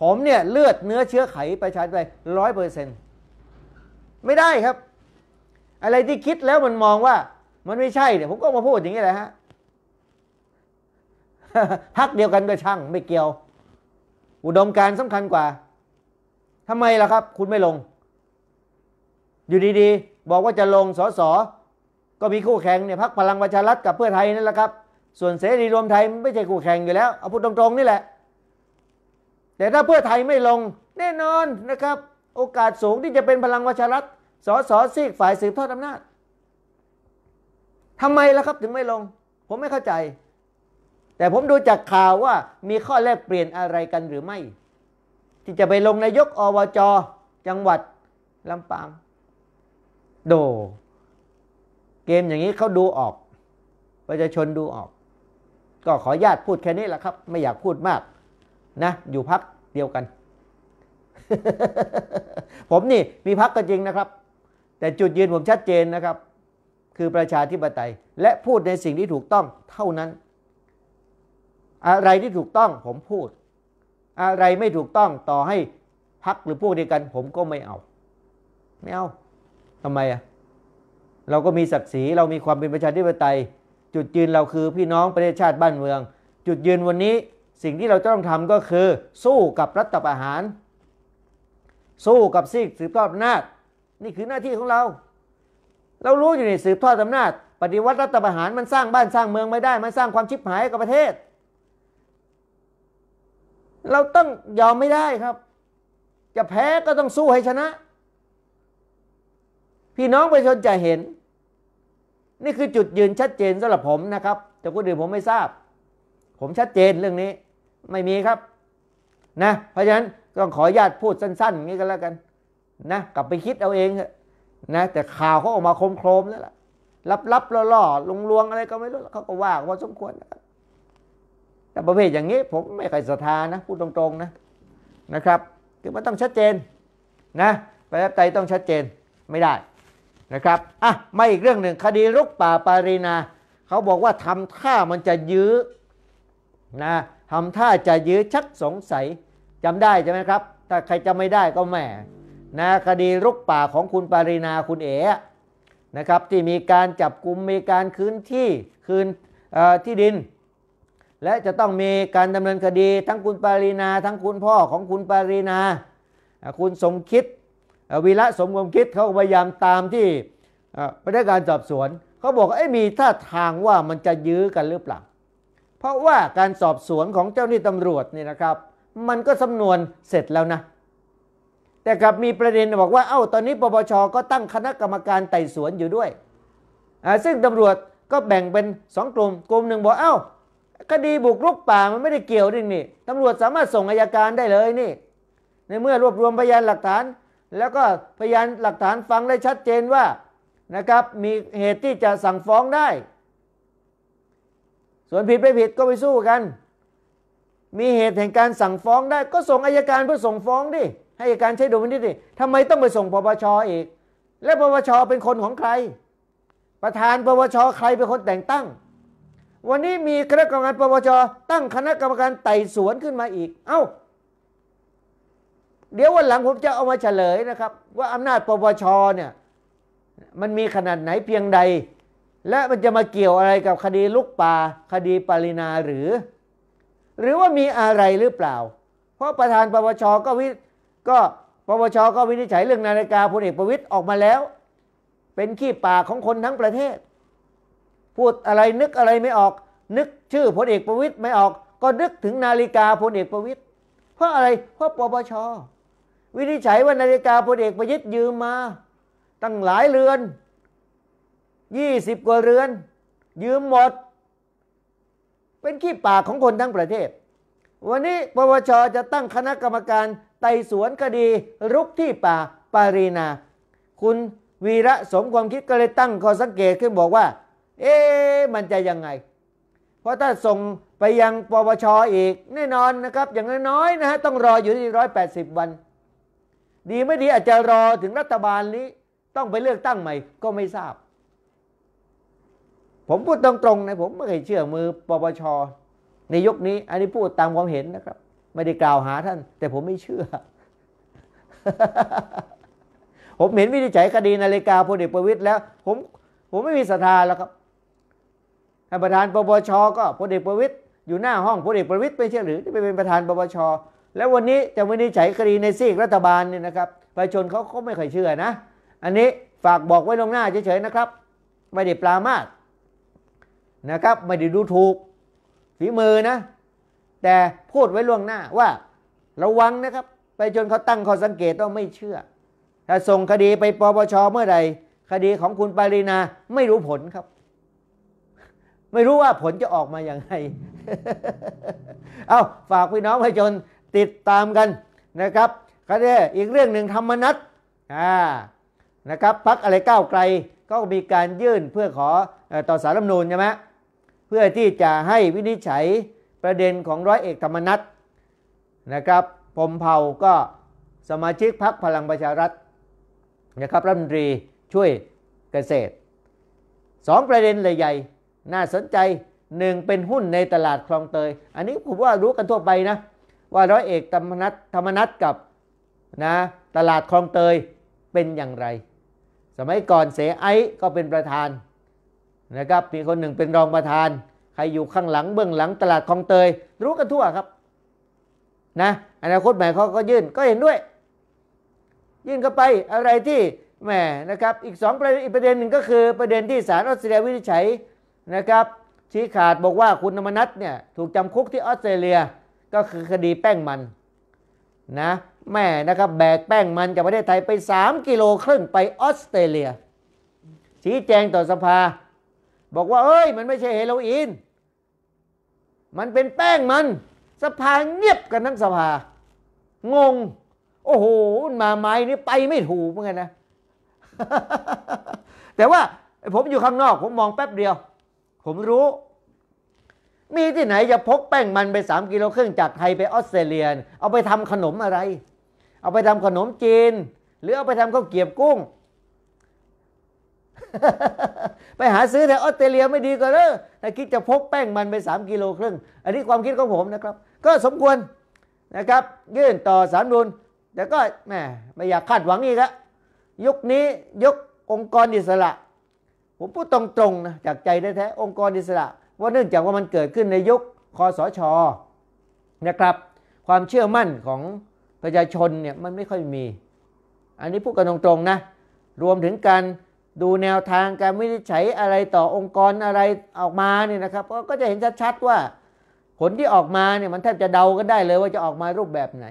ผมเนี่ยเลือดเนื้อเชื้อไขประชาธิปไตยร้อยเปอร์เซ็นต์ไม่ได้ครับ อะไรที่คิดแล้วมันมองว่ามันไม่ใช่เนี่ยผมก็มาพูดอย่างนี้แหละฮะพักเดียวกันก็ช่างไม่เกี่ยว อุดมการสำคัญกว่า ทำไมล่ะครับ คุณไม่ลง อยู่ดีๆบอกว่าจะลงสอสอก็มีคู่แข่งเนี่ยพักพลังประชารัฐกับเพื่อไทยนั่นแหละครับ ส่วนเสรีรวมไทยไม่ใช่คู่แข่งอยู่แล้ว เอาพูดตรง ๆ นี่แหละ แต่ถ้าเพื่อไทยไม่ลง แน่นอนนะครับ โอกาสสูงที่จะเป็นพลังประชารัฐสสซีกฝ่ายสืบทอดอำนาจทำไมล่ะครับ ถึงไม่ลง ผมไม่เข้าใจ แต่ผมดูจากข่าวว่ามีข้อแลกเปลี่ยนอะไรกันหรือไม่ ที่จะไปลงนายกอบจจังหวัดลำปางโดเกมอย่างนี้เขาดูออก ประชาชนดูออก ก็ขอญาตพูดแค่นี้แหละครับ ไม่อยากพูดมากนะ อยู่พักเดียวกัน ผมนี่มีพักก็จริงนะครับ แต่จุดยืนผมชัดเจนนะครับ คือประชาธิปไตยและพูดในสิ่งที่ถูกต้องเท่านั้น อะไรที่ถูกต้องผมพูด อะไรไม่ถูกต้องต่อให้พักหรือพวกเดียวกัน ผมก็ไม่เอาไม่เอาทำไมอ่ะเราก็มีศักดิ์ศรีเรามีความเป็นประชาธิปไตย จุดยืนเราคือพี่น้องประเทศชาติบ้านเมือง จุดยืนวันนี้ สิ่งที่เราจะต้องทำก็คือ สู้กับรัฐประหาร สู้กับซีกสืบทอดอำนาจ นี่คือหน้าที่ของเรา เรารู้อยู่ในสืบทอดอำนาจ ปฏิวัติรัฐประหารมันสร้างบ้านสร้างเมืองไม่ได้มันสร้างความชิบหายกับประเทศ เราต้องยอมไม่ได้ครับ จะแพ้ก็ต้องสู้ให้ชนะ พี่น้องประชาชนจะเห็นนี่คือจุดยืนชัดเจนสำหรับผมนะครับ แต่คนอื่นผมไม่ทราบ ผมชัดเจนเรื่องนี้ไม่มีครับนะเพราะฉะนั้นต้องขอญาตพูดสั้นๆอย่างนี้ก็แล้วกันนะกลับไปคิดเอาเองนะแต่ข่าวเขาออกมาโคมๆรมแล้วล่ะลับๆล่อๆลงลวงอะไรก็ไม่รู้เขาก็ว่าขาสมควรนะครับแต่ประเภทอย่างนี้ผมไม่เคยศรัทธานะ พูดตรง ๆนะนะครับคือมันต้องชัดเจนนะประบใจไยต้องชัดเจนไม่ได้นะครับ อ่ะไม่อีกเรื่องหนึ่งคดีลุกป่าปารีนาเขาบอกว่าทำท่ามันจะยื้อ นะทำท่าจะยื้อชักสงสัย จำได้ใช่ไหมครับ ถ้าใครจำไม่ได้ก็แหมนะคดีลุกป่าของคุณปารีนาคุณเอ๋ นะครับ ที่มีการจับกลุ่มมีการคืนที่คืนที่ดิน และจะต้องมีการดำเนินคดีทั้งคุณปารีนาทั้งคุณพ่อของคุณปารีนาคุณสมคิดวีระสมความคิดเขาพยายามตามที่พนักงานสอบสวน เขาบอกไอ้มีท่าทางว่ามันจะยื้อกันหรือเปล่า เพราะว่าการสอบสวนของเจ้าหนี้ตำรวจนี่นะครับ มันก็สำนวนเสร็จแล้วนะ แต่กลับมีประเด็นบอกว่าเอ้าตอนนี้ปปชก็ตั้งคณะกรรมการไต่สวนอยู่ด้วยซึ่งตำรวจก็แบ่งเป็นสองกลุ่มกลุ่มหนึ่งบอกเอ้าคดีบุกรุกป่ามันไม่ได้เกี่ยวนี่นี่ตำรวจสามารถส่งอายการได้เลยนี่ในเมื่อรวบรวมพยานหลักฐานแล้วก็พยานหลักฐานฟังได้ชัดเจนว่านะครับมีเหตุที่จะสั่งฟ้องได้ ส่วนผิดไม่ผิดก็ไปสู้กัน มีเหตุแห่งการสั่งฟ้องได้ ก็ส่งอายการเพื่อส่งฟ้องดิให้อายการใช้ดุลพินิจดิทำไมต้องไปส่งปปชอีก และปปชเป็นคนของใคร ประธานปปชใครเป็นคนแต่งตั้ง วันนี้มีคณะกรรมการปปชตั้งคณะกรรมการไต่สวนขึ้นมาอีก เอา้าเดี๋ยววันหลังผมจะเอามาเฉลยนะครับ ว่าอำนาจปปชเนี่ยมันมีขนาดไหนเพียงใด และมันจะมาเกี่ยวอะไรกับคดีลุกป่า คดีปรินาหรือ หรือว่ามีอะไรหรือเปล่า เพราะประธานปปชก็วิก็ปปชก็วินิจฉัยเรื่องนาฬิกาพลเอกประวิตยออกมาแล้ว เป็นขี้ปากของคนทั้งประเทศ พูดอะไรนึกอะไรไม่ออก นึกชื่อพลเอกประวิตยไม่ออกก็นึกถึงนาฬิกาพลเอกประวิตยเพราะอะไรเพราะปปชวินิจฉัยว่านาฬิกาพลเอกประยุทธ์ยืมมา ตั้งหลายเรือน ยี่สิบกว่าเรือน ยืมหมด เป็นขี้ปากของคนทั้งประเทศ วันนี้ปปชจะตั้งคณะกรรมการไต่สวนคดีรุกที่ป่า ปารีนา คุณวีระสมความคิดก็เลยตั้งข้อสังเกตขึ้นบอกว่า เอ๊มันจะยังไง เพราะถ้าส่งไปยังปปชออีกแน่นอนนะครับ อย่างน้อยๆนะฮะต้องรออยู่ที่180วันดีไม่ดีอาจจะรอถึงรัฐบาลนี้ต้องไปเลือกตั้งใหม่ก็ไม่ทราบ ผมพูดตรงๆนะผมไม่เคยเชื่อมือปปชในยุคนี้อันนี้พูดตามความเห็นนะครับ ไม่ได้กล่าวหาท่าน แต่ผมไม่เชื่อ ผมเห็นวินิจฉัยคดีนาฬิกาพลเอกประวิตยแล้วผมผมไม่มีศรัทธาแล้วครับท่านประธานปปชก็พลเอกประวิตยอยู่หน้าห้องพลเอกประวิตยไม่เชื่อหรือที่ไปเป็นประธานปปชแล้ววันนี้จะวินิจฉัยคดีในซีกรัฐบาลเนี่ยนะครับประชาชนเขาก็ไม่ค่อยเชื่อนะ อันนี้ฝากบอกไว้ลงหน้าเฉยๆนะครับ ไม่ได้ปลามากนะครับ ไม่ได้ดูถูก ฝีมือนะ แต่พูดไว้ล่วงหน้าว่าระวังนะครับประชาชนเขาตั้งข้อสังเกตว่าไม่เชื่อถ้าส่งคดีไปปปชเมื่อใดคดีของคุณปารีนาไม่รู้ผลครับ ไม่รู้ว่าผลจะออกมาอย่างไรเอาฝากพี่น้องประชาชนติดตามกันนะครับก็ได้อีกเรื่องหนึ่งธรรมนัตนะครับพักอะไรก้าวไกลก็มีการยื่นเพื่อขอต่อสารรัฐมนูลใช่ไหมเพื่อที่จะให้วินิจฉัยประเด็นของร้อยเอกธรรมนัตนะครับพมเผาก็สมาชิกพักพลังประชารัฐนะครับรัฐมนตรีช่วยเกษตรสองประเด็นใหญ่ๆ น่าสนใจหนึ่งเป็นหุ้นในตลาดคลองเตยอันนี้ผมว่ารู้กันทั่วไปนะว่าร้อยเอกธรรมนัฐธรรมนัฐกับนะตลาดคลองเตยเป็นอย่างไร สมัยก่อนเสไอก็เป็นประธานนะครับมีคนหนึ่งเป็นรองประธาน ใครอยู่ข้างหลังเบื้องหลังตลาดคลองเตย รู้กันทั่วครับนะอนาคตใหม่เขาก็ยื่นก็เห็นด้วย ยื่นเข้าไปอะไรที่แหมนะครับอีกสองประเด็น อีกประเด็นหนึ่งก็คือประเด็นที่ศาลออสเตรเลียวินิจฉัยนะครับ ชี้ขาดบอกว่าคุณธรรมนัทเนี่ยถูกจำคุกที่ออสเตรเลียก็คือ คดีแป้งมันนะ แม่นะครับแบกแป้งมันจากประเทศไทยไป 3 กิโลครึ่งไปออสเตรเลียชี้แจงต่อสภา บอกว่า เอ้ย มันไม่ใช่เฮโรอีนมันเป็นแป้งมัน สภาเงียบกันทั้งสภา งง โอ้โหมาไม้นี่ไปไม่ถูกเหมือนกันนะ แต่ว่าผมอยู่ข้างนอกผมมองแป๊บเดียว ผมรู้มีที่ไหนจะพกแป้งมันไปสามกิโลครึ่งจากไทยไปออสเตรเลีย เอาไปทำขนมอะไร เอาไปทำขนมจีน หรือเอาไปทำข้าวเกี๊ยวกุ้ง ไปหาซื้อในออสเตรเลียไม่ดีก็เลยนะคิดจะพกแป้งมันไปสามกิโลครึ่ง อันนี้ความคิดของผมนะครับ ก็สมควรนะครับยื่นต่อสารดุลแต่ก็แม่ไม่อยากคาดหวังอีกละยุคนี้ยุคองค์กรอิสระ ผมพูดตรงๆนะจากใจแท้ๆองค์กรอิสระว่าเนื่องจากว่ามันเกิดขึ้นในยุคคอสชนะครับ ความเชื่อมั่นของประชาชนเนี่ยมันไม่ค่อยมี อันนี้พูดกันตรงๆนะรวมถึงการดูแนวทางการวินิจฉัย อะไรต่อองค์กรอะไรออกมาเนี่ยนะครับก็จะเห็นชัดๆว่า ผลที่ออกมาเนี่ยมันแทบจะเดากันได้เลย ว่าจะออกมารูปแบบไหน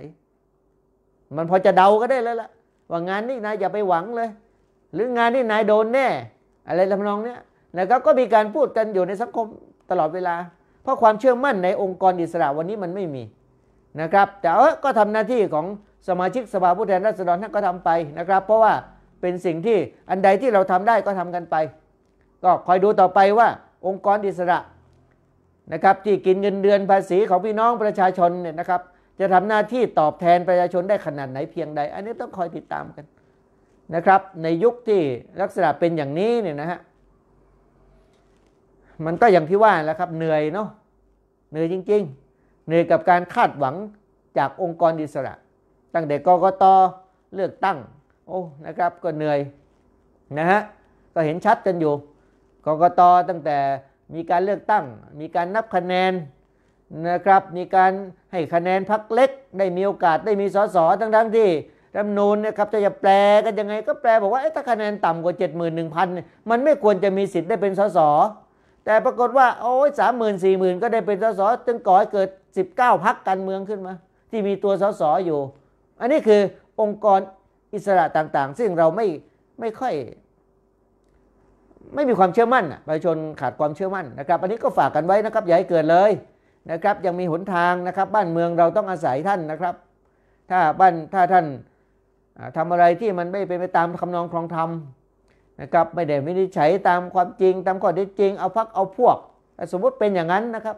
มันพอจะเดาก็ได้แล้วล่ะว่างานนี้นายอย่าไปหวังเลย หรืองานนี้นายโดนแน่อะไรทำนองเนี้ยนะครับก็มีการพูดกันอยู่ในสังคมตลอดเวลา เพราะความเชื่อมั่นในองค์กรอิสระวันนี้มันไม่มีนะครับ แต่เออก็ทำหน้าที่ของสมาชิก สภาผู้แทนราษฎรท่านก็ทำไปนะครับ เพราะว่าเป็นสิ่งที่อันใดที่เราทำได้ก็ทำกันไป ก็คอยดูต่อไปว่า องค์กรอิสระนะครับที่กินเงินเดือนภาษีของพี่น้องประชาชนเนี่ยนะครับ จะทำหน้าที่ตอบแทนประชาชนได้ขนาดไหนเพียงใด อันนี้ต้องคอยติดตามกันนะครับ ในยุคที่ลักษณะเป็นอย่างนี้เนี่ยนะฮะมันก็อย่างที่ว่าแล้วครับเหนื่อยเนาะเหนื่อยจริง ๆ เหนื่อยกับการคาดหวังจากองค์กรอิสระ ตั้งแต่กกตเลือกตั้งโอ้นะครับก็เหนื่อยนะฮะก็เห็นชัดกันอยู่กกตตั้งแต่มีการเลือกตั้ง มีการนับคะแนนนะครับมีการให้คะแนนพักเล็ก ได้มีโอกาสได้มีสสทั้งทั้งที่รัฐนูนนะครับจะจะแปลกันยังไงก็แปลบอกว่าถ้าคะแนนต่ำกว่า 71,000 มันไม่ควรจะมีสิทธิ์ได้เป็นสสแต่ปรากฏว่าโอ้ยสามหมื่นสี่หมื่นก็ได้เป็นสสจึงก่อให้เกิด 19 พักการเมืองขึ้นมา ที่มีตัวสส อยู่ อันนี้คือองค์กรอิสระต่างๆ ซึ่งเราไม่ไม่ค่อยไม่มีความเชื่อมั่นประชาชนขาดความเชื่อมั่นนะครับ อันนี้ก็ฝากกันไว้นะครับอย่าให้เกิดเลยนะครับ ยังมีหนทางนะครับบ้านเมืองเราต้องอาศัยท่านนะครับ ถ้าบ้านถ้าท่านทำอะไรที่มันไม่เป็นไปตามคำนองครองธรรมนะครับไม่ได้วินิจฉัยตามความจริง ตามข้อเท็จจริง เอาพักเอาพวกสมมติเป็นอย่างนั้นนะครับ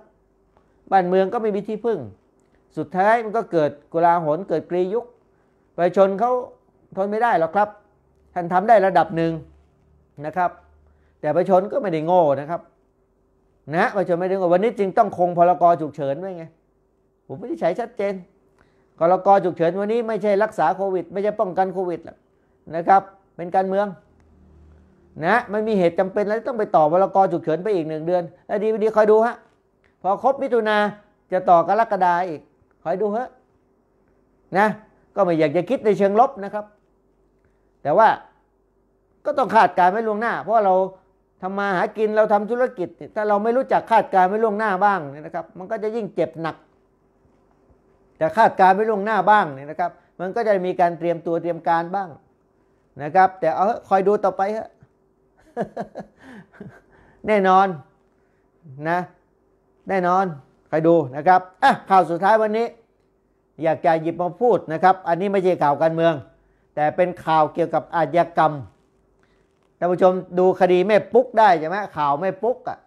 บ้านเมืองก็ไม่มีที่พึ่ง สุดท้ายมันก็เกิดกุลาหนเกิดกรียุคประชาชนเขาทนไม่ได้หรอกครับท่านทำได้ระดับหนึ่งนะครับ แต่ประชาชนก็ไม่ได้โง่นะครับนะประชาชนไม่ได้โง่วันนี้จริงต้องคงพลกรฉุกเฉินไว้ไงผมไม่ได้ใช้ชัดเจนพลกรฉุกเฉินวันนี้ไม่ใช่รักษาโควิด ไม่ใช่ป้องกันโควิดหรอกนะครับ เป็นการเมืองนะมันมีเหตุจำเป็นแล้วต้องไปต่อวรกรฉุกเฉินไปอีกหนึ่งเดือนแล้วดีดีคอยดูฮะพอครบมิถุนาจะต่อกรกฎาอีกคอยดูฮะนะก็ไม่อยากจะคิดในเชิงลบนะครับ แต่ว่าก็ต้องคาดการไว้ล่วงหน้าเพราะเราทำมาหากินเราทำธุรกิจถ้าเราไม่รู้จักคาดการไว้ล่วงหน้าบ้างเนี่ยนะครับ มันก็จะยิ่งเจ็บหนัก แต่คาดการไว้ล่วงหน้าบ้างเนี่ยนะครับ มันก็จะมีการเตรียมตัวเตรียมการบ้างนะครับ แต่เอาคอยดูต่อไปฮะแน่นอนนะ แน่นอน ใครดูนะครับอ่ะข่าวสุดท้ายวันนี้ อยากจะหยิบมาพูดนะครับ อันนี้ไม่ใช่ข่าวการเมือง แต่เป็นข่าวเกี่ยวกับอาชญากรรมท่านผู้ชมดูคดีแม่ปุ๊กได้ใช่ไหมข่าวแม่ปุ๊กอ่ะ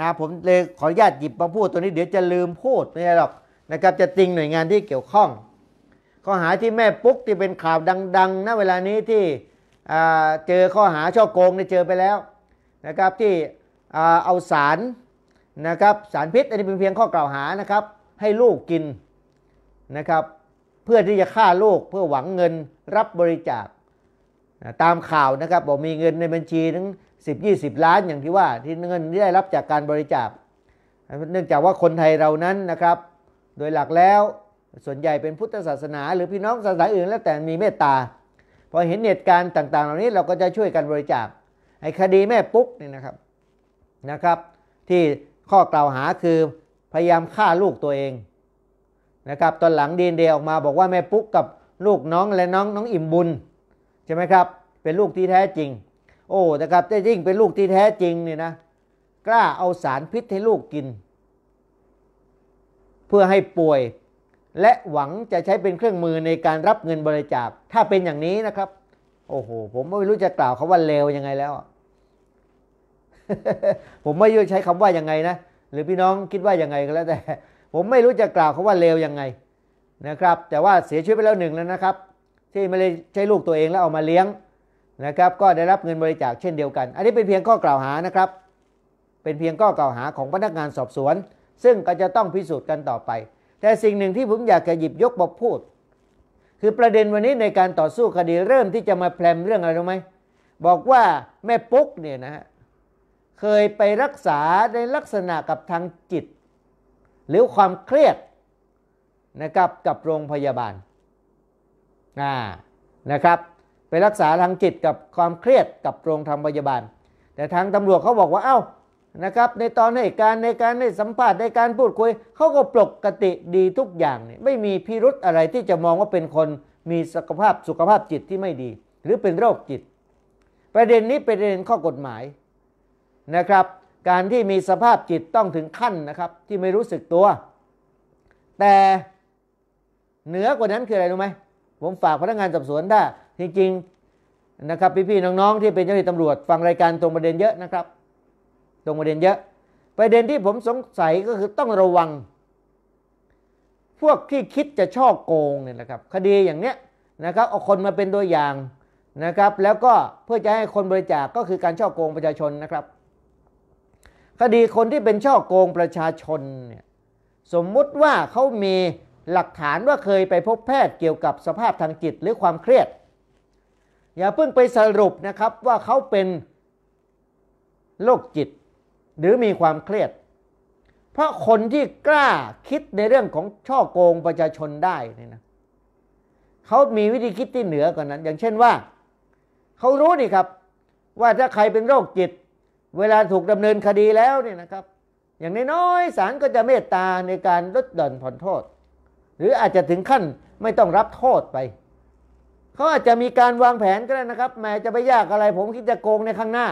นะผมเลยขออนุญาตหยิบมาพูดตัวนี้เดี๋ยวจะลืมพูดไม่ใช่หรอกนะครับ จะติงหน่วยงานที่เกี่ยวข้องข้อหาที่แม่ปุ๊กที่เป็นข่าวดังๆณเวลานี้ที่เจอข้อหาช่อโกงเนี่ยเจอไปแล้วนะครับที่เอาสารนะครับสารพิษ อันนี้เป็นเพียงข้อกล่าวหานะครับให้ลูกกินนะครับเพื่อที่จะฆ่าลูกเพื่อหวังเงินรับบริจาค ตามข่าวนะครับบอกมีเงินในบัญชีถึง10 20 ล้านอย่างที่ว่าที่เงินที่ได้รับจากการบริจาคเนื่องจากว่าคนไทยเรานั้นนะครับโดยหลักแล้วส่วนใหญ่เป็นพุทธศาสนา หรือพี่น้องศาสนาอื่น แล้วแต่มีเมตตาพอเห็นเหตุการณ์ต่างๆเหล่านี้เราก็จะช่วยกันบริจาคไอ้คดีแม่ปุ๊กนี่นะครับนะครับที่ข้อกล่าวหาคือพยายามฆ่าลูกตัวเองนะครับตอนหลังดีเดออกมาบอกว่าแม่ปุ๊กกับลูกน้องและน้องน้องอิ่มบุญใช่ไหมครับเป็นลูกที่แท้จริงโอ้นะครับแต่ยิ่งเป็นลูกที่แท้จริงเนี่ยนะกล้าเอาสารพิษให้ลูกกิน เพื่อให้ป่วยและหวังจะใช้เป็นเครื่องมือในการรับเงินบริจาค ถ้าเป็นอย่างนี้นะครับ โอ้โห ผมไม่รู้จะกล่าวคาว่าเลวยังไงแล้ว ผมไม่รู้ใช้คำว่ายังไงนะ หรือพี่น้องคิดว่ายังไงก็แล้วแต่ ผมไม่รู้จะกล่าวคาว่าเลวยังไงนะครับ แต่ว่าเสียชีวิตไปแล้วหนึ่งแล้วนะครับ ที่ไม่ได้ใช้ลูกตัวเองแล้วเอามาเลี้ยงนะครับ ก็ได้รับเงินบริจาคเช่นเดียวกัน อันนี้เป็นเพียงข้อกล่าวหานะครับ เป็นเพียงข้อกล่าวหาของพนักงานสอบสวน ซึ่งก็จะต้องพิสูจน์กันต่อไปแต่สิ่งหนึ่งที่ผมอยากจะหยิบยกบอกพูด คือประเด็นวันนี้ในการต่อสู้คดีเริ่มที่จะมาแพรมเรื่องอะไรรู้ไหมบอกว่า แม่ปุ๊กเนี่ยนะฮะเคยไปรักษาในลักษณะกับทางจิต หรือความเครียดนะครับกับโรงพยาบาลนะนะครับไปรักษาทางจิตกับความเครียดกับโรงพยาบาล แต่ทางตำรวจเขาบอกว่าเอา้านะครับในตอนให้การในการให้สัมภาษณ์ในการพูดคุย เขาก็ปกติดีทุกอย่างเนี่ยไม่มีพิรุษอะไรที่จะมองว่าเป็นคนมีสุขภาพสุขภาพจิตที่ไม่ดี หรือเป็นโรคจิต ประเด็นนี้เป็นประเด็นข้อกฎหมายนะครับการที่มีสภาพจิตต้องถึงขั้นนะครับที่ไม่รู้สึกตัว แต่เหนือกว่านั้นคืออะไรรู้ไหมผมฝากพนักงานสอบสวนถ้าจริงๆ นะครับพี่ๆน้องๆที่เป็นเจ้าหน้าที่ตำรวจฟังรายการตรงประเด็นเยอะนะครับตรงประเด็นเยอะประเด็นที่ผมสงสัยก็คือต้องระวัง พวกที่คิดจะช่อโกงเนี่ยนะครับคดีอย่างเนี้ยนะครับเอาคนมาเป็นตัวอย่างนะครับแล้วก็เพื่อจะให้คนบริจาคกก็คือการช่อโกงประชาชนนะครับ คดีคนที่เป็นช่อโกงประชาชนเนี่ยสมมุติว่าเขามีหลักฐานว่าเคยไปพบแพทย์เกี่ยวกับสภาพทางจิตหรือความเครียดอย่าเพิ่งไปสรุปนะครับว่าเขาเป็นโรคจิตหรือมีความเครียด เพราะคนที่กล้าคิดในเรื่องของช่อโกงประชาชนได้นี่นะเขามีวิธีคิดที่เหนือกว่านั้น อย่างเช่นว่า เขารู้นี่ครับ ว่าถ้าใครเป็นโรคจิต เวลาถูกดำเนินคดีแล้วเนี่ยนะครับ อย่างน้อยๆศาลก็จะเมตตาในการลดหย่อนผ่อนโทษ หรืออาจจะถึงขั้นไม่ต้องรับโทษไปเขาอาจจะมีการวางแผนก็ได้นะครับ แม้จะไปยากอะไรผมคิดจะโกงในข้างหน้า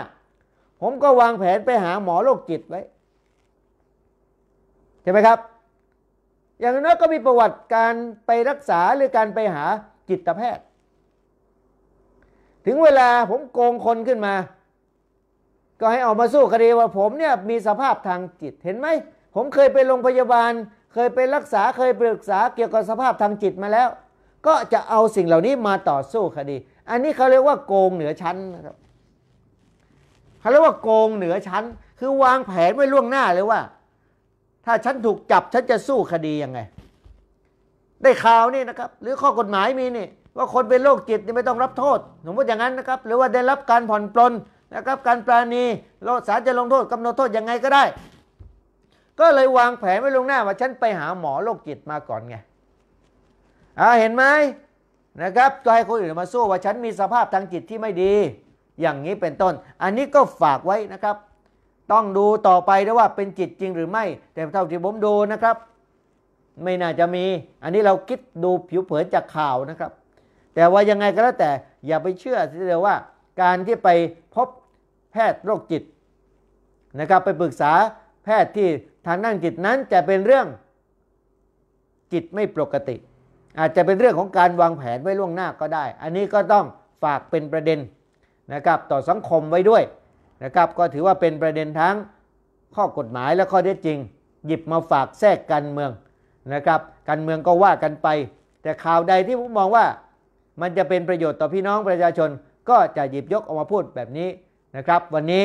ผมก็วางแผนไปหาหมอโรคจิตไว้ใช่ไหมครับ อย่างน้อยก็มีประวัติการไปรักษาหรือการไปหาจิตแพทย์ ถึงเวลาผมโกงคนขึ้นมา ก็ให้ออกมาสู้คดีว่าผมเนี่ยมีสภาพทางจิต เห็นไหม ผมเคยไปโรงพยาบาล เคยไปรักษา เคยปรึกษาเกี่ยวกับสภาพทางจิตมาแล้ว ก็จะเอาสิ่งเหล่านี้มาต่อสู้คดี อันนี้เขาเรียกว่าโกงเหนือชั้นนะครับเขาเรียกว่าโกงเหนือชั้นคือวางแผนไว้ล่วงหน้าเลยว่า ถ้าฉันถูกจับฉันจะสู้คดียังไง ได้ข่าวนี่นะครับหรือข้อกฎหมายมีนี่ว่าคนเป็นโรคจิตนี่ไม่ต้องรับโทษสมมติอย่างนั้นนะครับ หรือว่าได้รับการผ่อนปลนนะครับ การปราณีโลษศาลจะลงโทษกำหนดโทษยังไงก็ได้ ก็เลยวางแผนไว้ล่วงหน้าว่าฉันไปหาหมอโรคจิตมาก่อนไงอ่าเห็นไหมนะครับก็ให้คนอื่นมาสู้ว่าฉันมีสภาพทางจิตที่ไม่ดีอย่างนี้เป็นต้น อันนี้ก็ฝากไว้นะครับ ต้องดูต่อไปนะว่าเป็นจิตจริงหรือไม่ แต่เท่าที่ผมดูนะครับ ไม่น่าจะมี อันนี้เราคิดดูผิวเผินจากข่าวนะครับ แต่ว่ายังไงก็แล้วแต่ อย่าไปเชื่อทีเลยว่า การที่ไปพบแพทย์โรคจิตนะครับ ไปปรึกษาแพทย์ที่ทางด้านจิตนั้นจะเป็นเรื่องจิตไม่ปกติ อาจจะเป็นเรื่องของการวางแผนไว้ล่วงหน้าก็ได้ อันนี้ก็ต้องฝากเป็นประเด็นนะครับต่อสังคมไว้ด้วยนะครับก็ถือว่าเป็นประเด็นทั้ง ข้อกฎหมายและข้อเท็จจริง หยิบมาฝากแทรกการเมืองนะครับการเมืองก็ว่ากันไป แต่ข่าวใดที่ผมมองว่ามันจะเป็นประโยชน์ต่อพี่น้องประชาชน ก็จะหยิบยกออกมาพูดแบบนี้นะครับวันนี้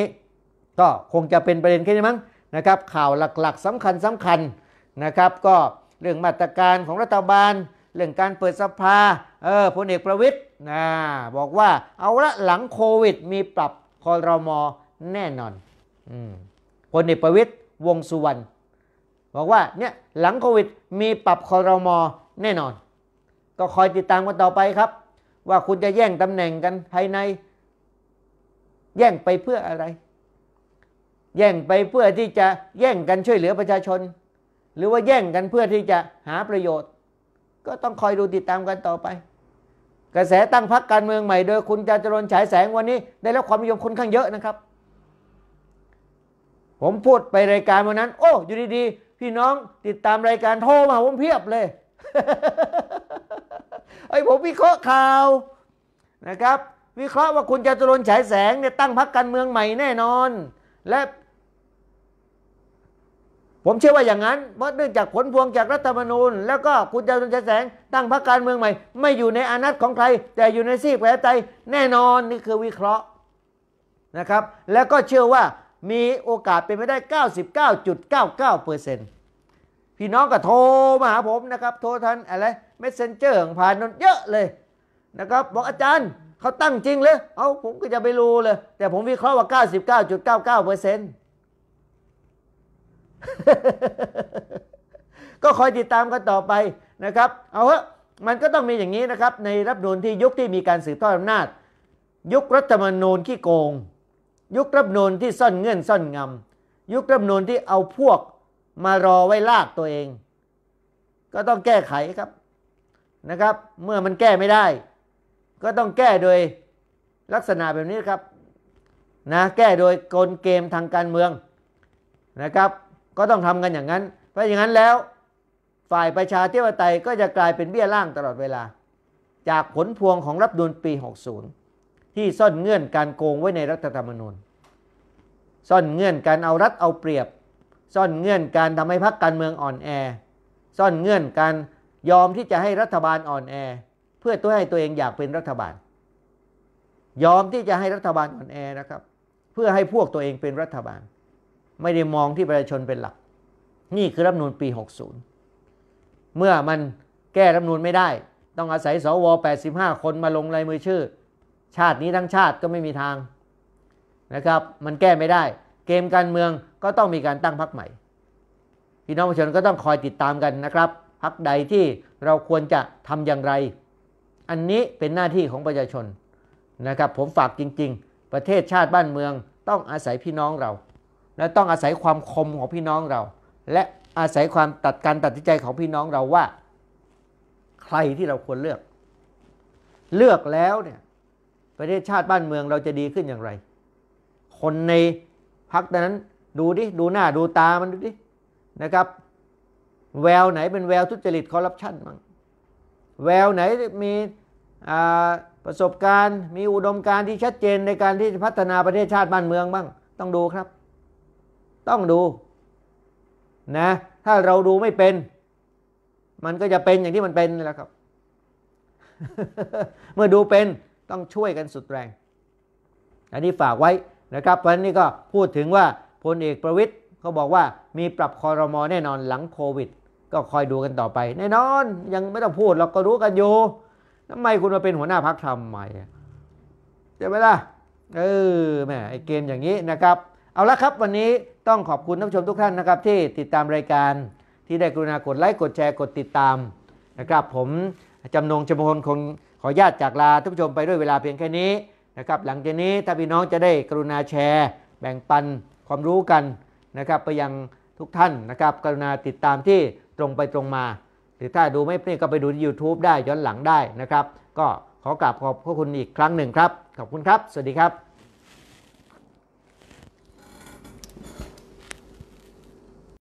ก็คงจะเป็นประเด็นแค่นี้มั้งนะครับข่าวหลักๆสำคัญสำคัญนะครับก็เรื่องมาตรการของรัฐบาล เรื่องการเปิดสภาเออพลเอกประวิทย์นะบอกว่าเอาละหลังโควิดมีปรับคอรมอแน่นอนอพลเอกประวิทย์วงสุวรรณบอกว่าเนี่ยหลังโควิดมีปรับคอรมอแน่นอน ก็คอยติดตามกันต่อไปครับ ว่าคุณจะแย่งตำแหน่งกันภายในแย่งไปเพื่ออะไร แย่งไปเพื่อที่จะแย่งกันช่วยเหลือประชาชน หรือว่าแย่งกันเพื่อที่จะหาประโยชน์ก็ต้องคอยดูติดตามกันต่อไป กระแสตั้งพักการเมืองใหม่โดยคุณจาจรนฉายแสงวันนี้ ได้รับความนิยมคนข้างเยอะนะครับ ผมพูดไปรายการวันนั้นโอ้อยู่ดี ๆ พี่น้องติดตามรายการโทรมาผมเพียบเลยไอ้ผมวิเคราะห์ข่าวนะครับ วิเคราะห์ว่าคุณจาตุรนฉายแสงเนี่ยตั้งพักการเมืองใหม่แน่นอน และผมเชื่อว่าอย่างนั้น เพราะเนื่องจากผลพวงจากรัฐธรรมนูญแล้วก็คุณจตุรนแสงตั้งพรรคการเมืองใหม่ ไม่อยู่ในอานัตของใคร แต่อยู่ในซีกแระชาไตแน่นอน นี่คือวิเคราะห์นะครับแล้วก็เชื่อว่ามีโอกาสเป็นไปได้ 99.99%พี่น้องก็โทรมาหาผมนะครับ โทรทัน อะไรเมสเซนเจอร์ผ่านนนเยอะเลยนะครับบอกอาจารย์เขาตั้งจริงเลยเอาผมก็จะไปรู้เลย แต่ผมวิเคราะห์ว่า 99.99%เปอร์เซ็นต์ก็คอยติดตามกันต่อไปนะครับ เอาเถอะมันก็ต้องมีอย่างนี้นะครับ ในรัฐนูลที่ยุคที่มีการสืบทอดอำนาจ ยุครัฐธรรมนูญขี้โกง ยุครัฐนูลที่ซ่อนเงื่อนซ่อนงำยุครัฐนูลที่เอาพวกมารอไว้ลากตัวเอง ก็ต้องแก้ไขครับนะครับ เมื่อมันแก้ไม่ได้ ก็ต้องแก้โดยลักษณะแบบนี้ครับ นะแก้โดยกลเกมทางการเมืองนะครับก็ต้องทำกันอย่างนั้น เพราะอย่างนั้นแล้วฝ่ายประชาธิปไตยก็จะกลายเป็นเบี้ยล่างตลอดเวลา จากผลพวงของรับดูลปี 60 ที่ซ่อนเงื่อนการโกงไว้ในรัฐธรรมนูญ ซ่อนเงื่อนการเอารัดเอาเปรียบ ซ่อนเงื่อนการทำให้พรรคการเมืองอ่อนแอซ่อนเงื่อนการยอมที่จะให้รัฐบาลอ่อนแอ เพื่อตัวให้ตัวเองอยากเป็นรัฐบาลยอมที่จะให้รัฐบาลอ่อนแอนะครับเพื่อให้พวกตัวเองเป็นรัฐบาลไม่ได้มองที่ประชาชนเป็นหลัก นี่คือรัฐนูลปี 60 เมื่อมันแก้รัฐนูลไม่ได้ ต้องอาศัยสว85 คนมาลงลายมือชื่อ ชาตินี้ทั้งชาติก็ไม่มีทางนะครับ มันแก้ไม่ได้ เกมการเมืองก็ต้องมีการตั้งพรรคใหม่ พี่น้องประชาชนก็ต้องคอยติดตามกันนะครับพรรคใดที่เราควรจะทำอย่างไร อันนี้เป็นหน้าที่ของประชาชนนะครับ ผมฝากจริงๆ ประเทศชาติบ้านเมืองต้องอาศัยพี่น้องเราและต้องอาศัยความคมของพี่น้องเรา และอาศัยความตัดการตัดสินใจของพี่น้องเราว่า ใครที่เราควรเลือก เลือกแล้วเนี่ยประเทศชาติบ้านเมืองเราจะดีขึ้นอย่างไร คนในพักนั้นดูดิดูหน้าดูตามันดูดินะครับ แววไหนเป็นแววทุจริตคอร์รัปชันมั้งแววไหนมีประสบการณ์ มีอุดมการณ์ที่ชัดเจนในการที่จะพัฒนาประเทศชาติบ้านเมืองบ้าง ต้องดูครับต้องดูนะ ถ้าเราดูไม่เป็น มันก็จะเป็นอย่างที่มันเป็นนี่แหละครับ เมื่อดูเป็นต้องช่วยกันสุดแรง อันนี้ฝากไว้นะครับ เพราะนี่ก็พูดถึงว่าพลเอกประวิทย์เขาบอกว่ามีปรับคอรมอแน่นอนหลังโควิด ก็คอยดูกันต่อไป แน่นอนยังไม่ต้องพูดเราก็รู้กันอยู่ทำไมคุณมาเป็นหัวหน้าพักทำไมใจ่ไหมล่ะเออแม่ไอเกมอย่างนี้นะครับเอาละครับ วันนี้ต้องขอบคุณท่านผู้ชมทุกท่านนะครับ ที่ติดตามรายการที่ได้กรุณา กดไลค์กดแชร์กดติดตามนะครับ ผมจำนงจำพลคงขอญาตจากลาท่านผู้ชมไปด้วยเวลาเพียงแค่นี้นะครับ หลังจากนี้ถ้าพี่น้องจะได้กรุณาแชร์แบ่งปันความรู้กันนะครับ ไปยังทุกท่านนะครับ กรุณาติดตามที่ตรงไปตรงมา หรือถ้าดูไม่เป็นก็ไปดูที่ YouTube ได้ย้อนหลังได้นะครับ ก็ขอกราบขอบพระคุณอีกครั้งหนึ่งครับขอบคุณครับ สวัสดีครับ